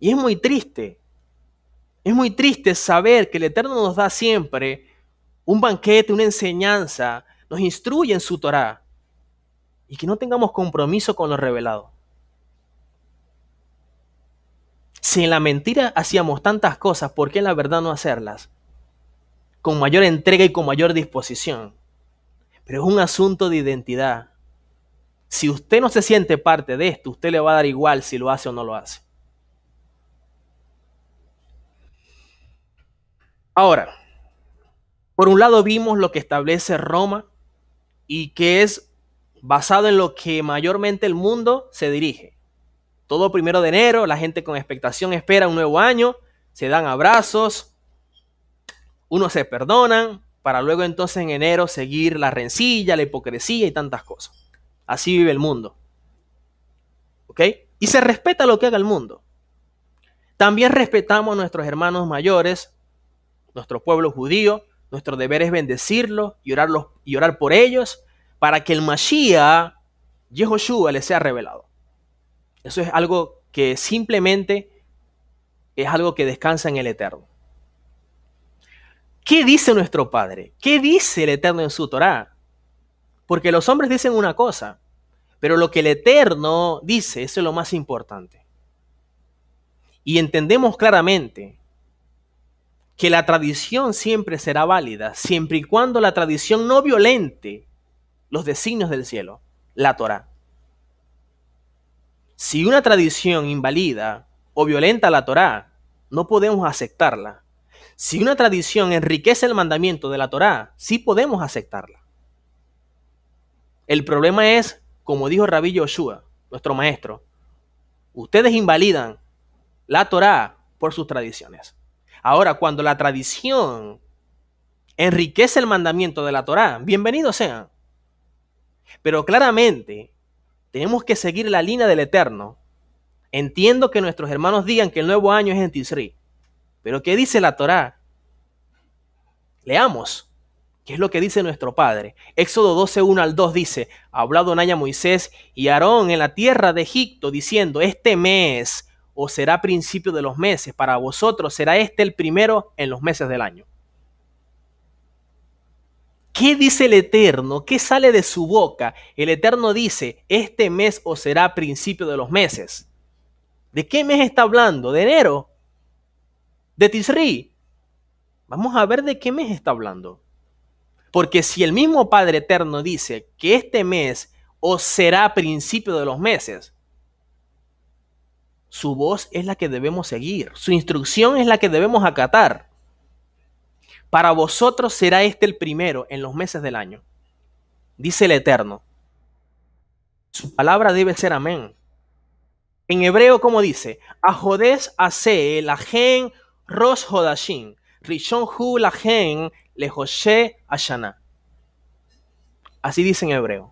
Y es muy triste. Es muy triste saber que el Eterno nos da siempre un banquete, una enseñanza, nos instruye en su Torá y que no tengamos compromiso con lo revelado. Si en la mentira hacíamos tantas cosas, ¿por qué en la verdad no hacerlas? Con mayor entrega y con mayor disposición. Pero es un asunto de identidad. Si usted no se siente parte de esto, usted le va a dar igual si lo hace o no lo hace. Ahora, por un lado vimos lo que establece Roma y que es basado en lo que mayormente el mundo se dirige. Todo primero de enero, la gente con expectación espera un nuevo año, se dan abrazos, unos se perdonan, para luego entonces en enero seguir la rencilla, la hipocresía y tantas cosas. Así vive el mundo. ¿Ok? Y se respeta lo que haga el mundo. También respetamos a nuestros hermanos mayores, nuestro pueblo judío, nuestro deber es bendecirlos y, y orar por ellos para que el Mashiach, Yehoshua, les sea revelado. Eso es algo que simplemente es algo que descansa en el Eterno. ¿Qué dice nuestro Padre? ¿Qué dice el Eterno en su Torá? Porque los hombres dicen una cosa, pero lo que el Eterno dice, eso es lo más importante. Y entendemos claramente que la tradición siempre será válida, siempre y cuando la tradición no violente los designios del cielo, la Torah. Si una tradición invalida o violenta la Torá, no podemos aceptarla. Si una tradición enriquece el mandamiento de la Torá, sí podemos aceptarla. El problema es, como dijo Rabí Yoshua, nuestro maestro, ustedes invalidan la Torá por sus tradiciones. Ahora, cuando la tradición enriquece el mandamiento de la Torá, bienvenido sea. Pero claramente tenemos que seguir la línea del Eterno. Entiendo que nuestros hermanos digan que el nuevo año es en Tisri. Pero ¿qué dice la Torá? Leamos. ¿Qué es lo que dice nuestro Padre? Éxodo 12, 1 al 2 dice, hablado Naya Moisés y Aarón en la tierra de Egipto, diciendo, este mes o será principio de los meses. Para vosotros será este el primero en los meses del año. ¿Qué dice el Eterno? ¿Qué sale de su boca? El Eterno dice, este mes o será principio de los meses. ¿De qué mes está hablando? ¿De enero? ¿De Tisri? Vamos a ver de qué mes está hablando. Porque si el mismo Padre Eterno dice que este mes o será principio de los meses, su voz es la que debemos seguir, su instrucción es la que debemos acatar. Para vosotros será este el primero en los meses del año, dice el Eterno. Su palabra debe ser amén. En hebreo, como dice, Ajodes ros hodashin, rishon hu gen, ashana. Así dice en hebreo.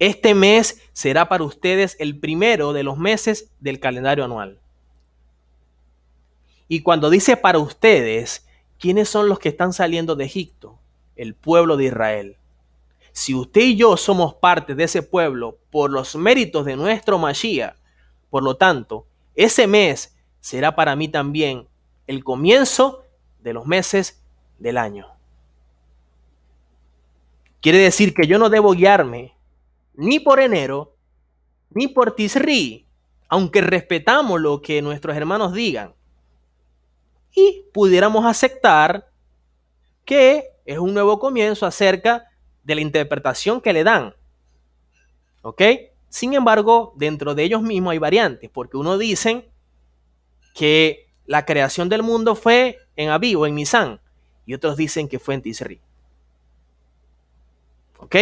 Este mes será para ustedes el primero de los meses del calendario anual. Y cuando dice para ustedes, ¿quiénes son los que están saliendo de Egipto? El pueblo de Israel. Si usted y yo somos parte de ese pueblo por los méritos de nuestro Mashiach, por lo tanto, ese mes será para mí también el comienzo de los meses del año. Quiere decir que yo no debo guiarme ni por enero, ni por Tisri, aunque respetamos lo que nuestros hermanos digan. Y pudiéramos aceptar que es un nuevo comienzo acerca de la interpretación que le dan. ¿Ok? Sin embargo, dentro de ellos mismos hay variantes, porque uno dicen que la creación del mundo fue en Abí o en Nisan, y otros dicen que fue en Tisri. ¿Ok?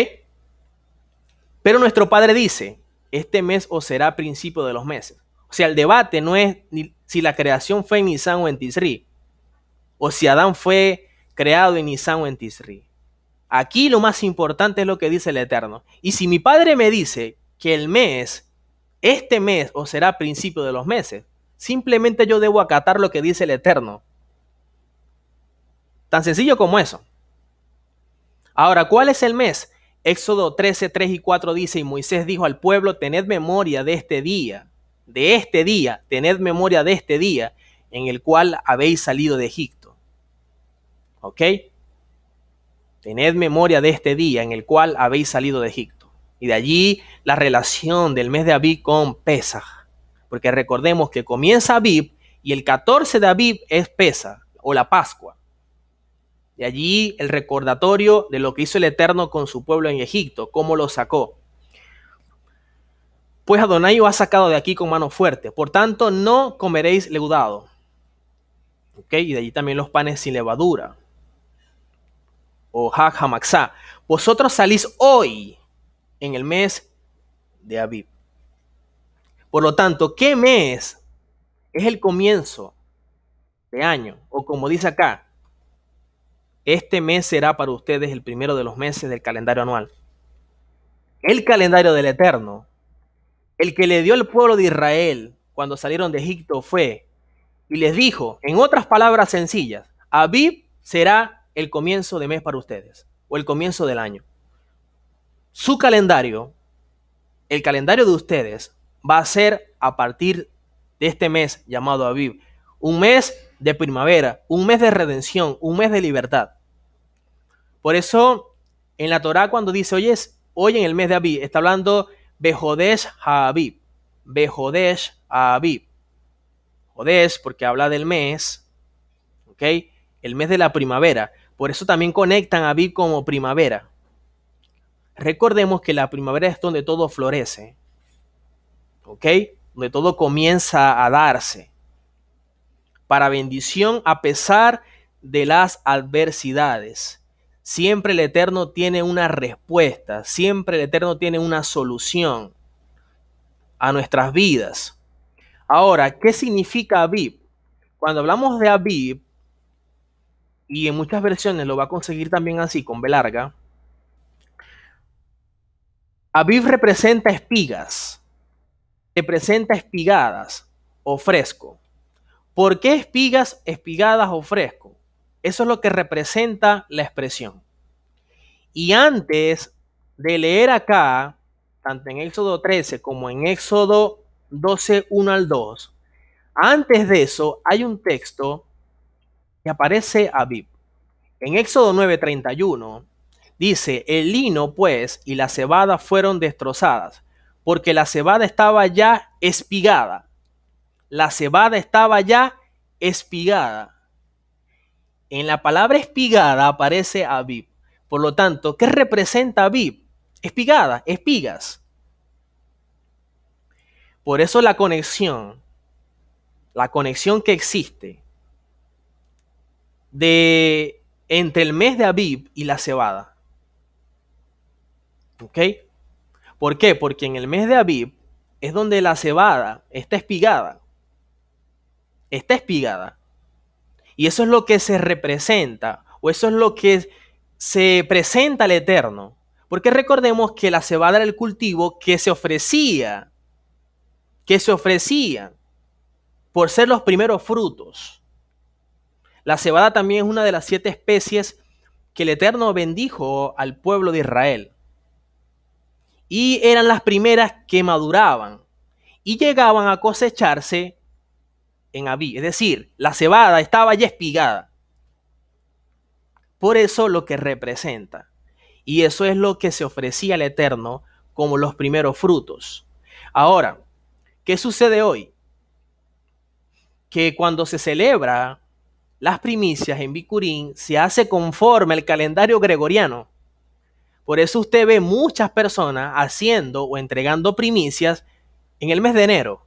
Pero nuestro padre dice, este mes o será principio de los meses. O sea, el debate no es si la creación fue en Nisan o en Tisri, o si Adán fue creado en Nisan o en Tisri. Aquí lo más importante es lo que dice el Eterno. Y si mi padre me dice que el mes, este mes o será principio de los meses, simplemente yo debo acatar lo que dice el Eterno. Tan sencillo como eso. Ahora, ¿cuál es el mes? Éxodo 13, 3 y 4 dice, y Moisés dijo al pueblo, tened memoria de este día, de este día, tened memoria de este día en el cual habéis salido de Egipto. ¿Ok? Tened memoria de este día en el cual habéis salido de Egipto. Y de allí la relación del mes de Abib con Pesaj. Porque recordemos que comienza Abib y el 14 de Abib es Pesaj o la Pascua. De allí el recordatorio de lo que hizo el Eterno con su pueblo en Egipto, cómo lo sacó. Pues Adonai os ha sacado de aquí con mano fuerte, por tanto no comeréis leudado. ¿Okay? Y de allí también los panes sin levadura. O ha Vosotros salís hoy en el mes de Abib. Por lo tanto, ¿qué mes es el comienzo de año? O como dice acá, este mes será para ustedes el primero de los meses del calendario anual. El calendario del Eterno, el que le dio el pueblo de Israel cuando salieron de Egipto fue, y les dijo, en otras palabras sencillas, Abib será el comienzo de mes para ustedes, o el comienzo del año. Su calendario, el calendario de ustedes, va a ser a partir de este mes llamado Aviv. Un mes de primavera, un mes de redención, un mes de libertad. Por eso, en la Torá, cuando dice, es hoy en el mes de Abí, está hablando Bejodesh Habib. Bejodesh Abib. Jodesh, porque habla del mes, ¿ok? El mes de la primavera. Por eso también conectan a como primavera. Recordemos que la primavera es donde todo florece, ¿ok? Donde todo comienza a darse. Para bendición a pesar de las adversidades. Siempre el Eterno tiene una respuesta, siempre el Eterno tiene una solución a nuestras vidas. Ahora, ¿qué significa Aviv? Cuando hablamos de Aviv, y en muchas versiones lo va a conseguir también así, con B larga, Aviv representa espigas, representa espigadas o fresco. ¿Por qué espigas, espigadas o fresco? Eso es lo que representa la expresión. Y antes de leer acá, tanto en Éxodo 13 como en Éxodo 12, 1 al 2, antes de eso hay un texto que aparece a bib. En Éxodo 9, 31 dice, el lino pues y la cebada fueron destrozadas, porque la cebada estaba ya espigada. La cebada estaba ya espigada. En la palabra espigada aparece Aviv. Por lo tanto, ¿qué representa Aviv? Espigada, espigas. Por eso la conexión, la conexión que existe de entre el mes de Aviv y la cebada. ¿Ok? ¿Por qué? Porque en el mes de Aviv es donde la cebada está espigada. Está espigada. Y eso es lo que se representa, o eso es lo que se presenta al Eterno. Porque recordemos que la cebada era el cultivo que se ofrecía, que se ofrecía por ser los primeros frutos. La cebada también es una de las siete especies que el Eterno bendijo al pueblo de Israel. Y eran las primeras que maduraban y llegaban a cosecharse en Es decir, la cebada estaba ya espigada. Por eso lo que representa. Y eso es lo que se ofrecía al Eterno como los primeros frutos. Ahora, ¿qué sucede hoy? Que cuando se celebra las primicias en Bicurín, se hace conforme al calendario gregoriano. Por eso usted ve muchas personas haciendo o entregando primicias en el mes de enero,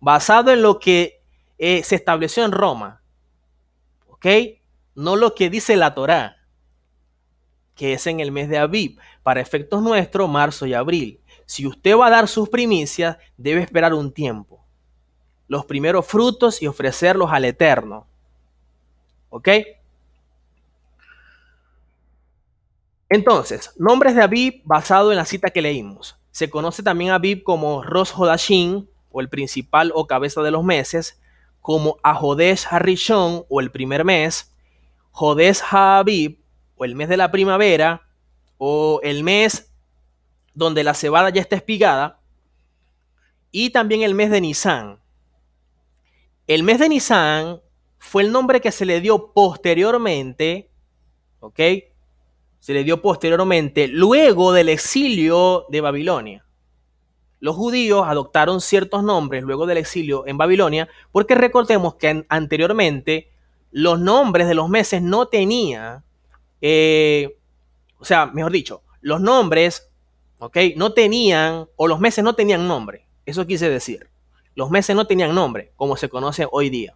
basado en lo que eh, se estableció en Roma. ¿Ok? No lo que dice la Torá, que es en el mes de Abib. para efectos nuestros, marzo y abril. Si usted va a dar sus primicias, debe esperar un tiempo. Los primeros frutos y ofrecerlos al Eterno. ¿Ok? Entonces, nombres de Abib, basado en la cita que leímos. Se conoce también a Aviv como Rosh Hodashin, o el principal o cabeza de los meses, como a Jodesh Harishon o el primer mes, Jodesh Habib o el mes de la primavera, o el mes donde la cebada ya está espigada, y también el mes de Nisan. El mes de Nisan fue el nombre que se le dio posteriormente, ¿ok? Se le dio posteriormente, luego del exilio de Babilonia. Los judíos adoptaron ciertos nombres luego del exilio en Babilonia, porque recordemos que anteriormente los nombres de los meses no tenía, eh, o sea, mejor dicho, los nombres, ¿ok? No tenían, o los meses no tenían nombre. Eso quise decir. Los meses no tenían nombre, como se conoce hoy día.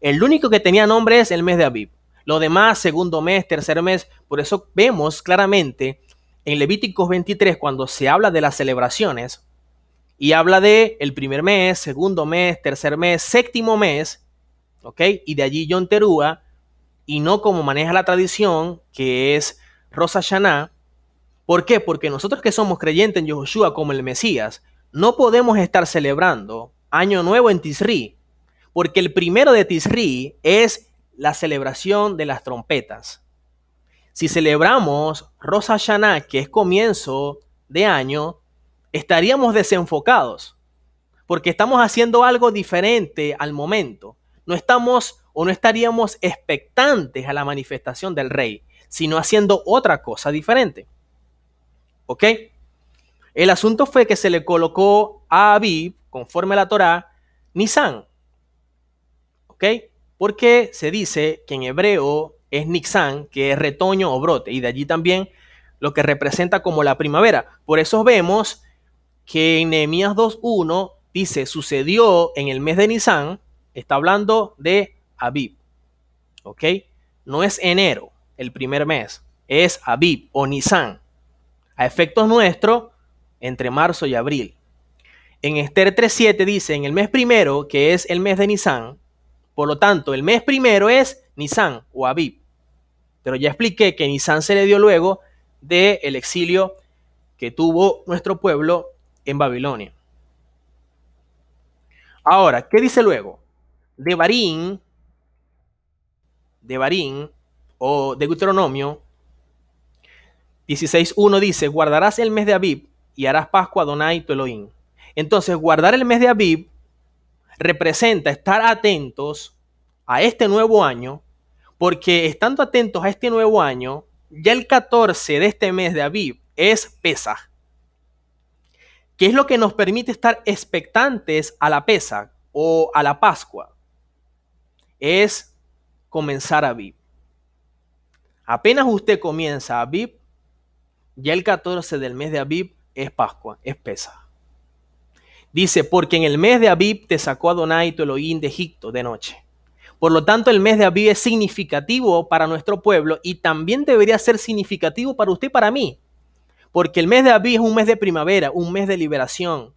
El único que tenía nombre es el mes de Aviv. Lo demás, segundo mes, tercer mes. Por eso vemos claramente en Levíticos 23, cuando se habla de las celebraciones, y habla de el primer mes, segundo mes, tercer mes, séptimo mes, ¿ok? Y de allí John Terúa, y no como maneja la tradición, que es Rosa Shaná. ¿Por qué? Porque nosotros que somos creyentes en Yoshua como el Mesías, no podemos estar celebrando Año Nuevo en Tisri, porque el primero de Tisri es la celebración de las trompetas. Si celebramos Rosa Shaná, que es comienzo de año, estaríamos desenfocados, porque estamos haciendo algo diferente al momento. No estamos o no estaríamos expectantes a la manifestación del rey, sino haciendo otra cosa diferente. ¿Ok? El asunto fue que se le colocó a Abib, conforme a la Torah, Nisan. ¿Ok? Porque se dice que en hebreo es Nisan que es retoño o brote, y de allí también lo que representa como la primavera. Por eso vemos que en Nehemías 2.1 dice, sucedió en el mes de Nisan, está hablando de Abib, ¿ok? No es enero, el primer mes, es Abib o Nisan. A efectos nuestros, entre marzo y abril. En Esther 3.7 dice, en el mes primero, que es el mes de Nisan, por lo tanto, el mes primero es Nisan o Abib. Pero ya expliqué que Nisan se le dio luego del el exilio que tuvo nuestro pueblo en Babilonia. Ahora, ¿qué dice luego? De Barín, de Barín o de Deuteronomio 16.1 dice, guardarás el mes de Abib y harás Pascua Donai y Elohim. Entonces, guardar el mes de Abib representa estar atentos a este nuevo año, porque estando atentos a este nuevo año, ya el 14 de este mes de Abib es Pesaj. ¿Qué es lo que nos permite estar expectantes a la pesa o a la Pascua, es comenzar a VIP. Apenas usted comienza a VIP, ya el 14 del mes de Aviv es Pascua, es pesa. Dice, porque en el mes de Aviv te sacó Adonai tu Elohim de Egipto de noche. Por lo tanto, el mes de Aviv es significativo para nuestro pueblo y también debería ser significativo para usted y para mí. Porque el mes de Abí es un mes de primavera, un mes de liberación,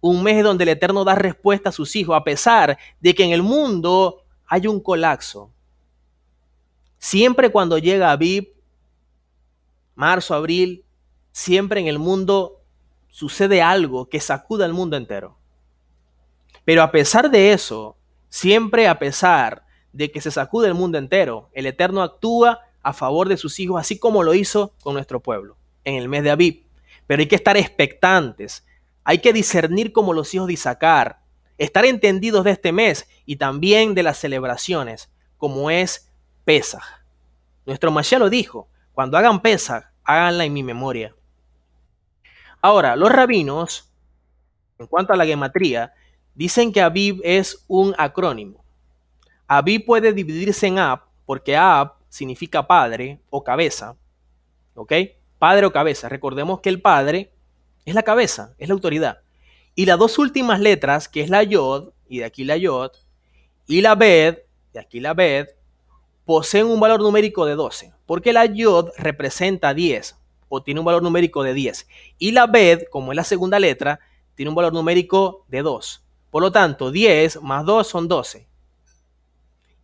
un mes donde el Eterno da respuesta a sus hijos, a pesar de que en el mundo hay un colapso. Siempre cuando llega Abí, marzo, abril, siempre en el mundo sucede algo que sacuda al mundo entero. Pero a pesar de eso, siempre a pesar de que se sacude el mundo entero, el Eterno actúa a favor de sus hijos, así como lo hizo con nuestro pueblo en el mes de Abib, Pero hay que estar expectantes, hay que discernir como los hijos de Isaacar, estar entendidos de este mes y también de las celebraciones, como es Pesaj. Nuestro Mashiach lo dijo, cuando hagan Pesaj, háganla en mi memoria. Ahora, los rabinos, en cuanto a la gematría, dicen que Abib es un acrónimo. Abib puede dividirse en Ab, porque Ab significa padre o cabeza, ¿ok? padre o cabeza. Recordemos que el padre es la cabeza, es la autoridad. Y las dos últimas letras, que es la yod, y de aquí la yod, y la bed, de aquí la bed, poseen un valor numérico de 12, porque la yod representa 10 o tiene un valor numérico de 10. Y la bed, como es la segunda letra, tiene un valor numérico de 2. Por lo tanto, 10 más 2 son 12.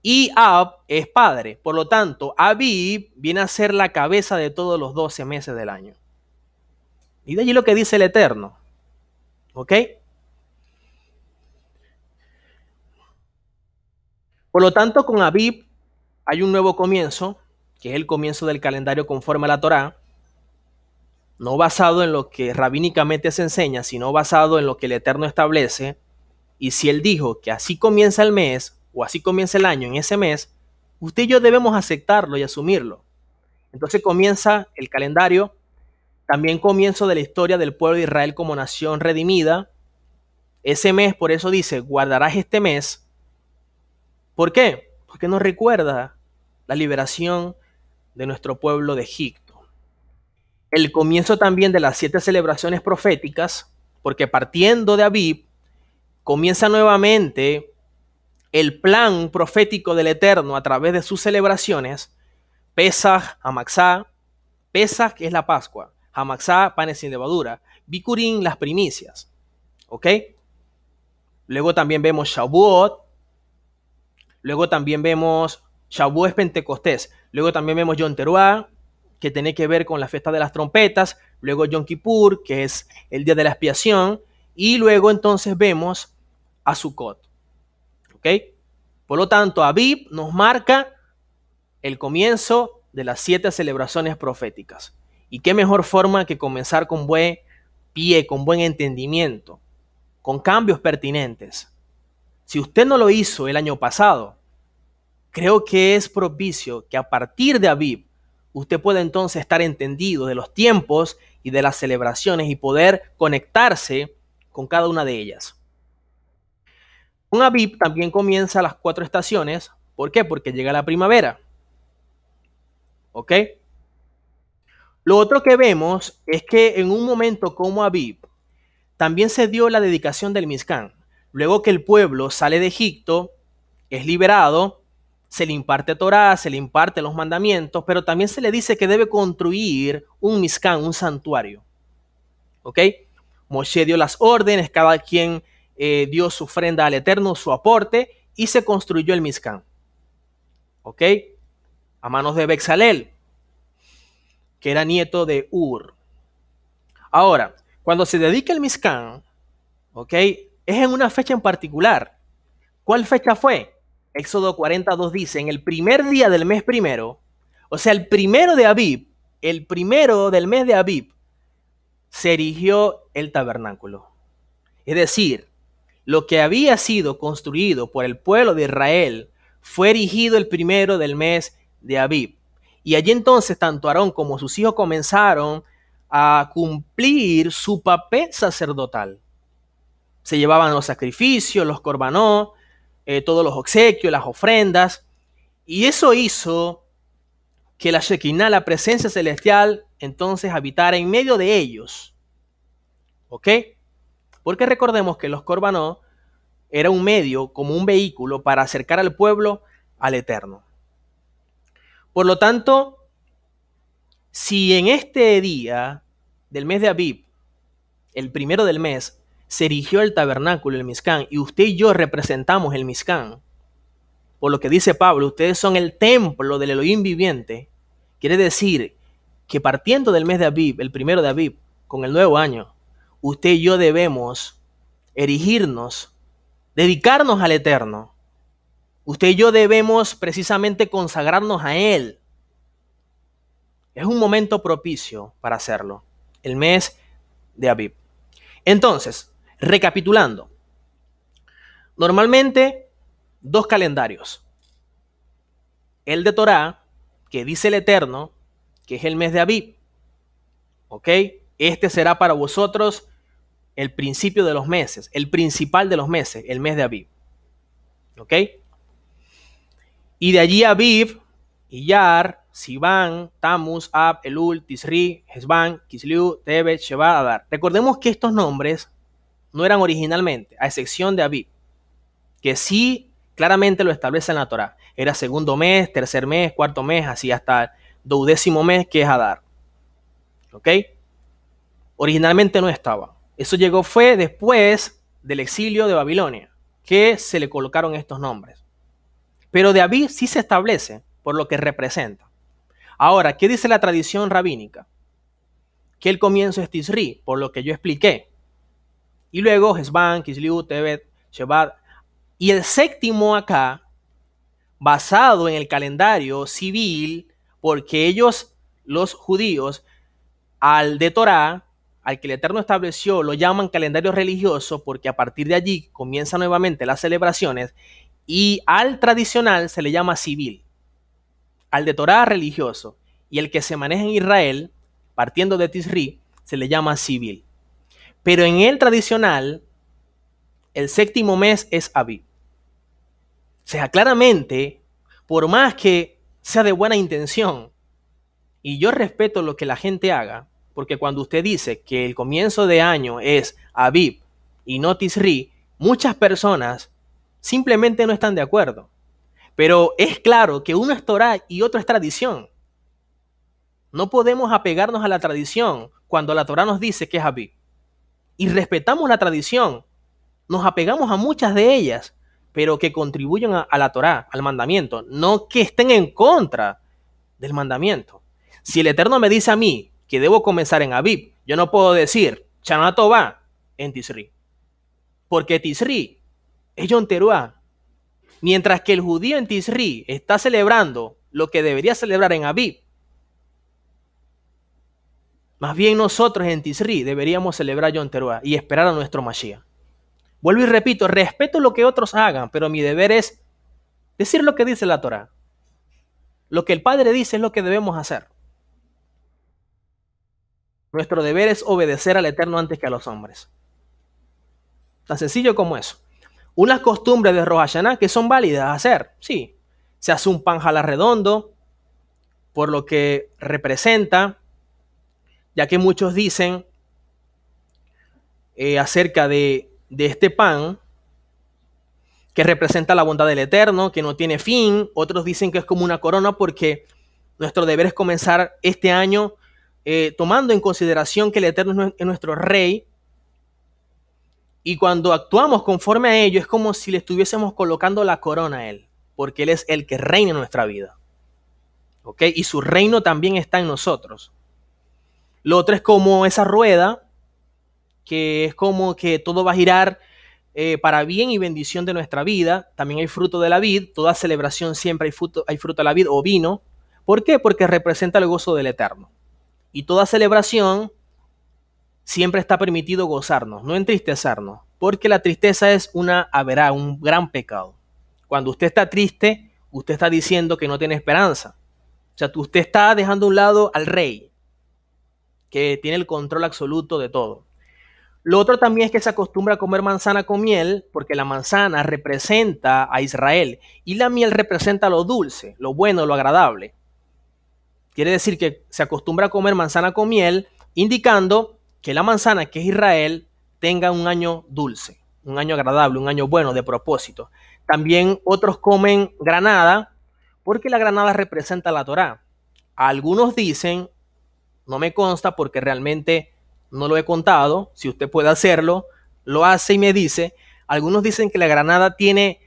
Y Ab es padre. Por lo tanto, Abib viene a ser la cabeza de todos los 12 meses del año. Y de allí lo que dice el Eterno. ¿Ok? Por lo tanto, con Abib hay un nuevo comienzo, que es el comienzo del calendario conforme a la Torá, no basado en lo que rabínicamente se enseña, sino basado en lo que el Eterno establece. Y si él dijo que así comienza el mes, o así comienza el año en ese mes, usted y yo debemos aceptarlo y asumirlo. Entonces comienza el calendario, también comienzo de la historia del pueblo de Israel como nación redimida. Ese mes, por eso dice, guardarás este mes. ¿Por qué? Porque nos recuerda la liberación de nuestro pueblo de Egipto. El comienzo también de las siete celebraciones proféticas, porque partiendo de Abib, comienza nuevamente el plan profético del Eterno a través de sus celebraciones, Pesach, Hamaxá, Pesach es la Pascua, Hamaxá, panes sin levadura, Bikurim, las primicias. ¿Ok? Luego también vemos Shavuot, luego también vemos Shavuot es Pentecostés, luego también vemos Yom Teruah, que tiene que ver con la fiesta de las trompetas, luego Yom Kippur, que es el día de la expiación, y luego entonces vemos a Sukkot. Por lo tanto, Aviv nos marca el comienzo de las siete celebraciones proféticas. Y qué mejor forma que comenzar con buen pie, con buen entendimiento, con cambios pertinentes. Si usted no lo hizo el año pasado, creo que es propicio que a partir de Aviv usted pueda entonces estar entendido de los tiempos y de las celebraciones y poder conectarse con cada una de ellas. Un también comienza las cuatro estaciones. ¿Por qué? Porque llega la primavera. ¿Ok? Lo otro que vemos es que en un momento como Aviv, también se dio la dedicación del Mizcán. Luego que el pueblo sale de Egipto, es liberado, se le imparte Torah, se le imparte los mandamientos, pero también se le dice que debe construir un Mizcán, un santuario. ¿Ok? Moshe dio las órdenes, cada quien eh, dio su ofrenda al Eterno, su aporte, y se construyó el Mizcán. ¿Ok? A manos de Bexalel, que era nieto de Ur. Ahora, cuando se dedica el Mizcán, ¿ok? Es en una fecha en particular. ¿Cuál fecha fue? Éxodo 42 dice, en el primer día del mes primero, o sea, el primero de Abib, el primero del mes de Abib, se erigió el tabernáculo. Es decir, lo que había sido construido por el pueblo de Israel fue erigido el primero del mes de Abib. Y allí entonces tanto Aarón como sus hijos comenzaron a cumplir su papel sacerdotal. Se llevaban los sacrificios, los corbanó, eh, todos los obsequios, las ofrendas, y eso hizo que la Shekinah, la presencia celestial, entonces habitara en medio de ellos. ¿Ok? Porque recordemos que los corbanos era un medio, como un vehículo, para acercar al pueblo al Eterno. Por lo tanto, si en este día del mes de Abib, el primero del mes, se erigió el tabernáculo, el mizcán y usted y yo representamos el mizcán por lo que dice Pablo, ustedes son el templo del Elohim viviente, quiere decir que partiendo del mes de Abib, el primero de Abib, con el nuevo año, usted y yo debemos erigirnos, dedicarnos al Eterno. Usted y yo debemos precisamente consagrarnos a Él. Es un momento propicio para hacerlo, el mes de Abib. Entonces, recapitulando, normalmente dos calendarios. El de Torá, que dice el Eterno, que es el mes de Aviv. ¿Ok? Este será para vosotros el principio de los meses, el principal de los meses, el mes de Aviv. ¿Ok? Y de allí Aviv, Iyar, Sivan, Tamus, Ab, Elul, Tisri, Hezban, Kisliu, Tebet, Sheba, Adar. Recordemos que estos nombres no eran originalmente, a excepción de Aviv, que sí claramente lo establece en la Torah. Era segundo mes, tercer mes, cuarto mes, así hasta el duodécimo mes que es Adar. ¿Ok? Originalmente no estaba. Eso llegó fue después del exilio de Babilonia, que se le colocaron estos nombres. Pero de David sí se establece por lo que representa. Ahora, ¿qué dice la tradición rabínica? Que el comienzo es Tisri, por lo que yo expliqué. Y luego Hezbán, Kisliu, Tebet, Shebat. Y el séptimo acá, basado en el calendario civil, porque ellos, los judíos, al de Torah, al que el Eterno estableció lo llaman calendario religioso porque a partir de allí comienzan nuevamente las celebraciones y al tradicional se le llama civil, al de Torah religioso y el que se maneja en Israel, partiendo de Tisri, se le llama civil. Pero en el tradicional, el séptimo mes es Aviv. O sea, claramente, por más que sea de buena intención, y yo respeto lo que la gente haga, porque cuando usted dice que el comienzo de año es Aviv y no Tisri, muchas personas simplemente no están de acuerdo. Pero es claro que uno es Torah y otro es tradición. No podemos apegarnos a la tradición cuando la Torah nos dice que es Aviv. Y respetamos la tradición, nos apegamos a muchas de ellas, pero que contribuyen a, a, la Torá, al mandamiento, no que estén en contra del mandamiento. Si el Eterno me dice a mí que debo comenzar en Abib, Yo no puedo decir Chanato en Tisri. Porque Tisri es Yom Mientras que el judío en Tisri está celebrando lo que debería celebrar en Abib. Más bien nosotros en Tisri deberíamos celebrar Yom y esperar a nuestro Mashiach. Vuelvo y repito, respeto lo que otros hagan, pero mi deber es decir lo que dice la Torah. Lo que el Padre dice es lo que debemos hacer. Nuestro deber es obedecer al Eterno antes que a los hombres. Tan sencillo como eso. Unas costumbres de Rojayana que son válidas a hacer, sí. Se hace un pan jala redondo por lo que representa, ya que muchos dicen eh, acerca de, de este pan que representa la bondad del Eterno, que no tiene fin. Otros dicen que es como una corona porque nuestro deber es comenzar este año eh, tomando en consideración que el Eterno es nuestro Rey, y cuando actuamos conforme a ello es como si le estuviésemos colocando la corona a Él, porque Él es el que reina en nuestra vida. ¿Ok? Y su reino también está en nosotros. Lo otro es como esa rueda, que es como que todo va a girar eh, para bien y bendición de nuestra vida. También hay fruto de la vid, toda celebración siempre hay fruto, hay fruto de la vid o vino. ¿Por qué? Porque representa el gozo del eterno. Y toda celebración siempre está permitido gozarnos, no entristecernos, porque la tristeza es una verá un gran pecado. Cuando usted está triste, usted está diciendo que no tiene esperanza. O sea, usted está dejando a un lado al rey, que tiene el control absoluto de todo. Lo otro también es que se acostumbra a comer manzana con miel, porque la manzana representa a Israel y la miel representa lo dulce, lo bueno, lo agradable. Quiere decir que se acostumbra a comer manzana con miel, indicando que la manzana que es Israel tenga un año dulce, un año agradable, un año bueno de propósito. También otros comen granada, porque la granada representa la Torá. Algunos dicen, no me consta porque realmente no lo he contado, si usted puede hacerlo, lo hace y me dice, algunos dicen que la granada tiene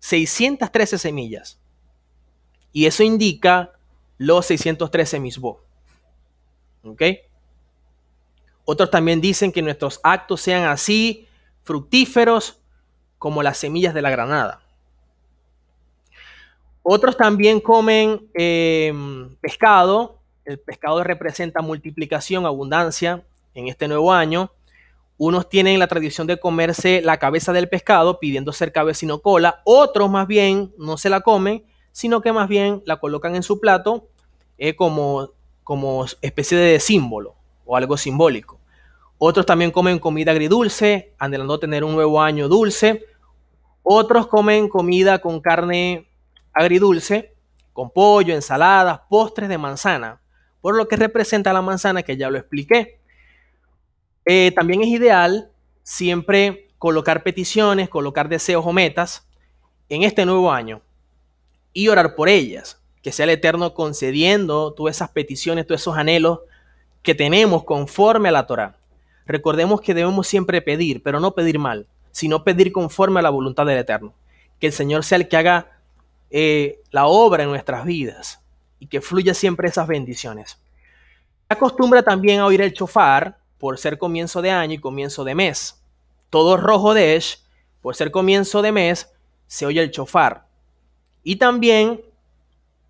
613 semillas. Y eso indica los 613 mismos. ¿Ok? Otros también dicen que nuestros actos sean así fructíferos como las semillas de la granada. Otros también comen em, pescado. El pescado representa multiplicación, abundancia en este nuevo año. Unos tienen la tradición de comerse la cabeza del pescado, pidiendo ser cabeza y no cola. Otros más bien no se la comen, sino que más bien la colocan en su plato eh, como, como especie de símbolo o algo simbólico. Otros también comen comida agridulce, anhelando tener un nuevo año dulce. Otros comen comida con carne agridulce, con pollo, ensaladas, postres de manzana, por lo que representa la manzana que ya lo expliqué. Eh, también es ideal siempre colocar peticiones, colocar deseos o metas en este nuevo año y orar por ellas. Que sea el Eterno concediendo todas esas peticiones, todos esos anhelos que tenemos conforme a la Torah. Recordemos que debemos siempre pedir, pero no pedir mal, sino pedir conforme a la voluntad del Eterno. Que el Señor sea el que haga eh, la obra en nuestras vidas y que fluya siempre esas bendiciones. Acostumbra también a oír el chofar por ser comienzo de año y comienzo de mes. Todo rojo de Esh, por ser comienzo de mes, se oye el chofar. Y también,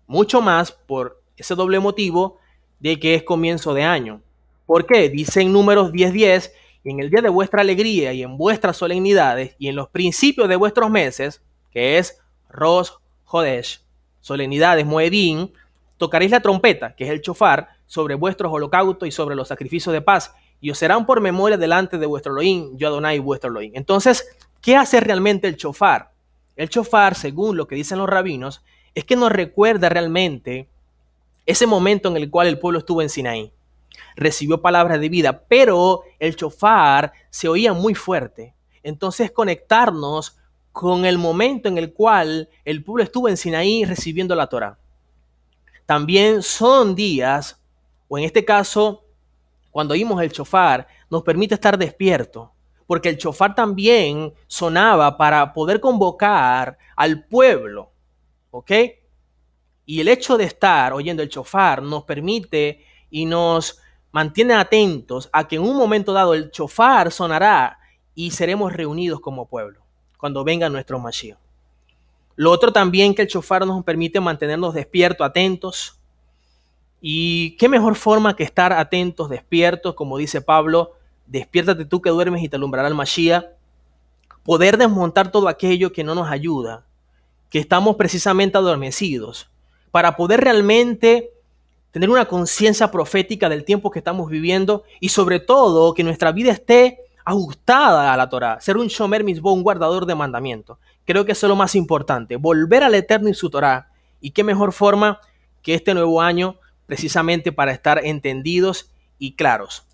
mucho más por ese doble motivo de que es comienzo de año. ¿Por qué? Dicen números 10:10, 10, en el día de vuestra alegría y en vuestras solemnidades y en los principios de vuestros meses, que es Rosh Jodesh, solemnidades Moedín, tocaréis la trompeta, que es el chofar, sobre vuestros holocaustos y sobre los sacrificios de paz, y os serán por memoria delante de vuestro Elohim, yo Adonai, vuestro Elohim. Entonces, ¿qué hace realmente el chofar? El chofar, según lo que dicen los rabinos, es que nos recuerda realmente ese momento en el cual el pueblo estuvo en Sinaí. Recibió palabras de vida, pero el chofar se oía muy fuerte. Entonces conectarnos con el momento en el cual el pueblo estuvo en Sinaí recibiendo la Torah. También son días, o en este caso, cuando oímos el chofar, nos permite estar despierto, porque el chofar también sonaba para poder convocar al pueblo, ¿ok? Y el hecho de estar oyendo el chofar nos permite y nos mantiene atentos a que en un momento dado el chofar sonará y seremos reunidos como pueblo cuando venga nuestro Mashiach. Lo otro también que el chofar nos permite mantenernos despiertos, atentos. Y qué mejor forma que estar atentos, despiertos, como dice Pablo, despiértate tú que duermes y te alumbrará el Mashiach, poder desmontar todo aquello que no nos ayuda, que estamos precisamente adormecidos, para poder realmente tener una conciencia profética del tiempo que estamos viviendo y sobre todo que nuestra vida esté ajustada a la Torah, ser un shomer misbo, un guardador de mandamientos. Creo que eso es lo más importante, volver al Eterno y su Torah. Y qué mejor forma que este nuevo año precisamente para estar entendidos y claros.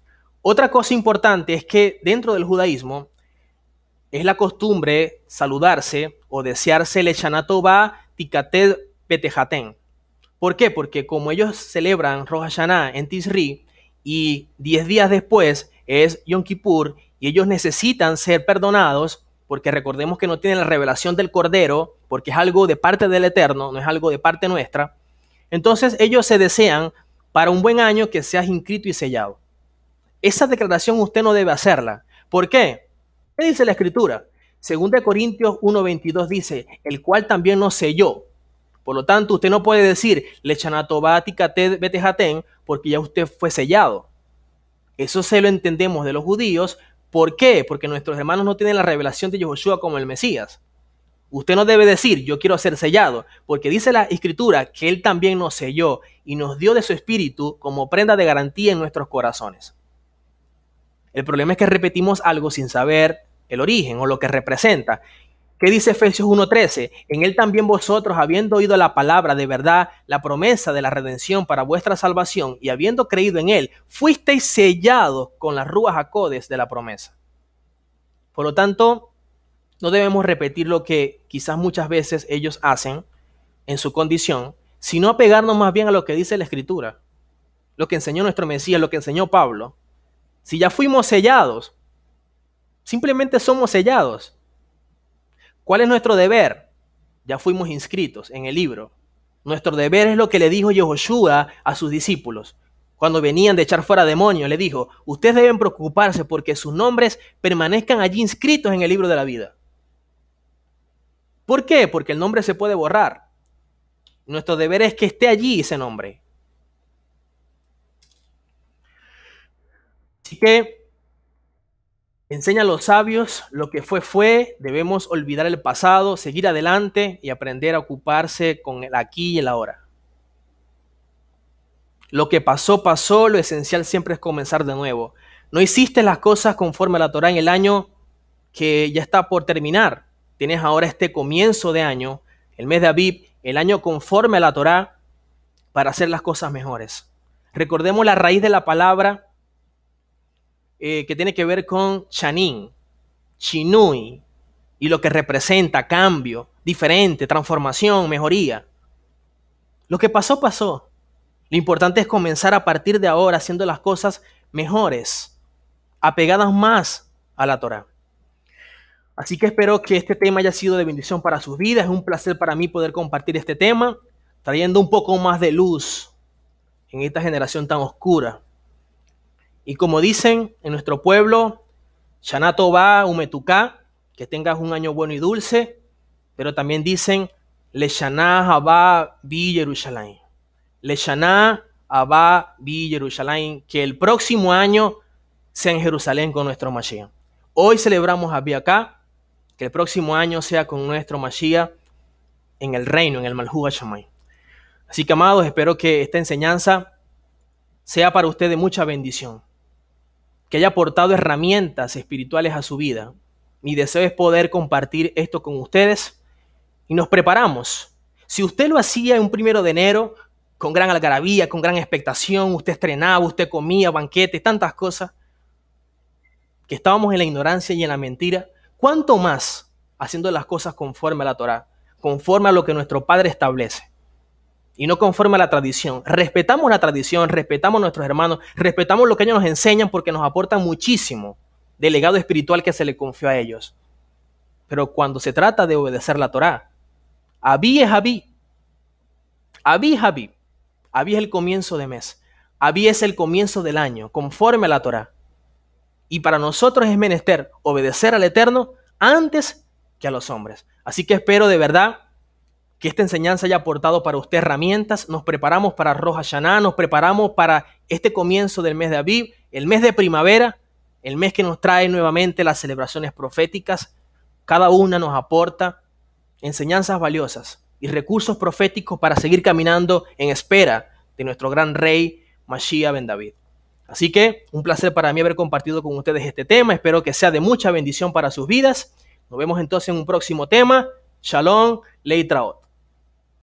Otra cosa importante es que dentro del judaísmo es la costumbre saludarse o desearse el va Tikatet Petejaten. ¿Por qué? Porque como ellos celebran Rosh Hashanah en Tisri y 10 días después es Yom Kippur y ellos necesitan ser perdonados porque recordemos que no tienen la revelación del Cordero, porque es algo de parte del Eterno, no es algo de parte nuestra. Entonces ellos se desean para un buen año que seas inscrito y sellado. Esa declaración usted no debe hacerla. ¿Por qué? ¿Qué dice la Escritura? Según de Corintios 1.22 dice, el cual también nos selló. Por lo tanto, usted no puede decir, lechanatobática vetejatén, porque ya usted fue sellado. Eso se lo entendemos de los judíos. ¿Por qué? Porque nuestros hermanos no tienen la revelación de Josué como el Mesías. Usted no debe decir, yo quiero ser sellado, porque dice la escritura que Él también nos selló y nos dio de su espíritu como prenda de garantía en nuestros corazones. El problema es que repetimos algo sin saber el origen o lo que representa. ¿Qué dice Efesios 1.13? En él también vosotros, habiendo oído la palabra de verdad, la promesa de la redención para vuestra salvación, y habiendo creído en él, fuisteis sellados con las rúas acodes de la promesa. Por lo tanto, no debemos repetir lo que quizás muchas veces ellos hacen en su condición, sino apegarnos más bien a lo que dice la Escritura, lo que enseñó nuestro Mesías, lo que enseñó Pablo, si ya fuimos sellados, simplemente somos sellados. ¿Cuál es nuestro deber? Ya fuimos inscritos en el libro. Nuestro deber es lo que le dijo Yehoshua a sus discípulos. Cuando venían de echar fuera demonios, le dijo, ustedes deben preocuparse porque sus nombres permanezcan allí inscritos en el libro de la vida. ¿Por qué? Porque el nombre se puede borrar. Nuestro deber es que esté allí ese nombre. Así que enseña a los sabios lo que fue fue, debemos olvidar el pasado, seguir adelante y aprender a ocuparse con el aquí y el ahora. Lo que pasó, pasó, lo esencial siempre es comenzar de nuevo. No hiciste las cosas conforme a la Torah en el año que ya está por terminar. Tienes ahora este comienzo de año, el mes de Abib, el año conforme a la Torah, para hacer las cosas mejores. Recordemos la raíz de la palabra eh, que tiene que ver con Chanin, Chinui, y lo que representa cambio, diferente, transformación, mejoría. Lo que pasó, pasó. Lo importante es comenzar a partir de ahora haciendo las cosas mejores, apegadas más a la Torah. Así que espero que este tema haya sido de bendición para sus vidas. Es un placer para mí poder compartir este tema, trayendo un poco más de luz en esta generación tan oscura y como dicen en nuestro pueblo, Shanato va umetuká, que tengas un año bueno y dulce, pero también dicen Le abá Abba Bi Le Shaná Abba que el próximo año sea en Jerusalén con nuestro Mashiach. Hoy celebramos a acá, que el próximo año sea con nuestro Mashiach en el reino, en el Malhuga Shamay. Así que, amados, espero que esta enseñanza sea para ustedes mucha bendición que haya aportado herramientas espirituales a su vida. Mi deseo es poder compartir esto con ustedes y nos preparamos. Si usted lo hacía un primero de enero, con gran algarabía, con gran expectación, usted estrenaba, usted comía, banquetes, tantas cosas, que estábamos en la ignorancia y en la mentira, ¿cuánto más haciendo las cosas conforme a la Torah, conforme a lo que nuestro Padre establece? y no conforme a la tradición. Respetamos la tradición, respetamos a nuestros hermanos, respetamos lo que ellos nos enseñan porque nos aportan muchísimo del legado espiritual que se le confió a ellos. Pero cuando se trata de obedecer la Torá, Abí es Abí. Abí es Abí. es el comienzo de mes. Abí es el comienzo del año, conforme a la Torá. Y para nosotros es menester obedecer al Eterno antes que a los hombres. Así que espero de verdad que esta enseñanza haya aportado para usted herramientas. Nos preparamos para roja Hashanah, nos preparamos para este comienzo del mes de Aviv, el mes de primavera, el mes que nos trae nuevamente las celebraciones proféticas. Cada una nos aporta enseñanzas valiosas y recursos proféticos para seguir caminando en espera de nuestro gran rey Mashiach Ben David. Así que un placer para mí haber compartido con ustedes este tema. Espero que sea de mucha bendición para sus vidas. Nos vemos entonces en un próximo tema. Shalom, Leitraot.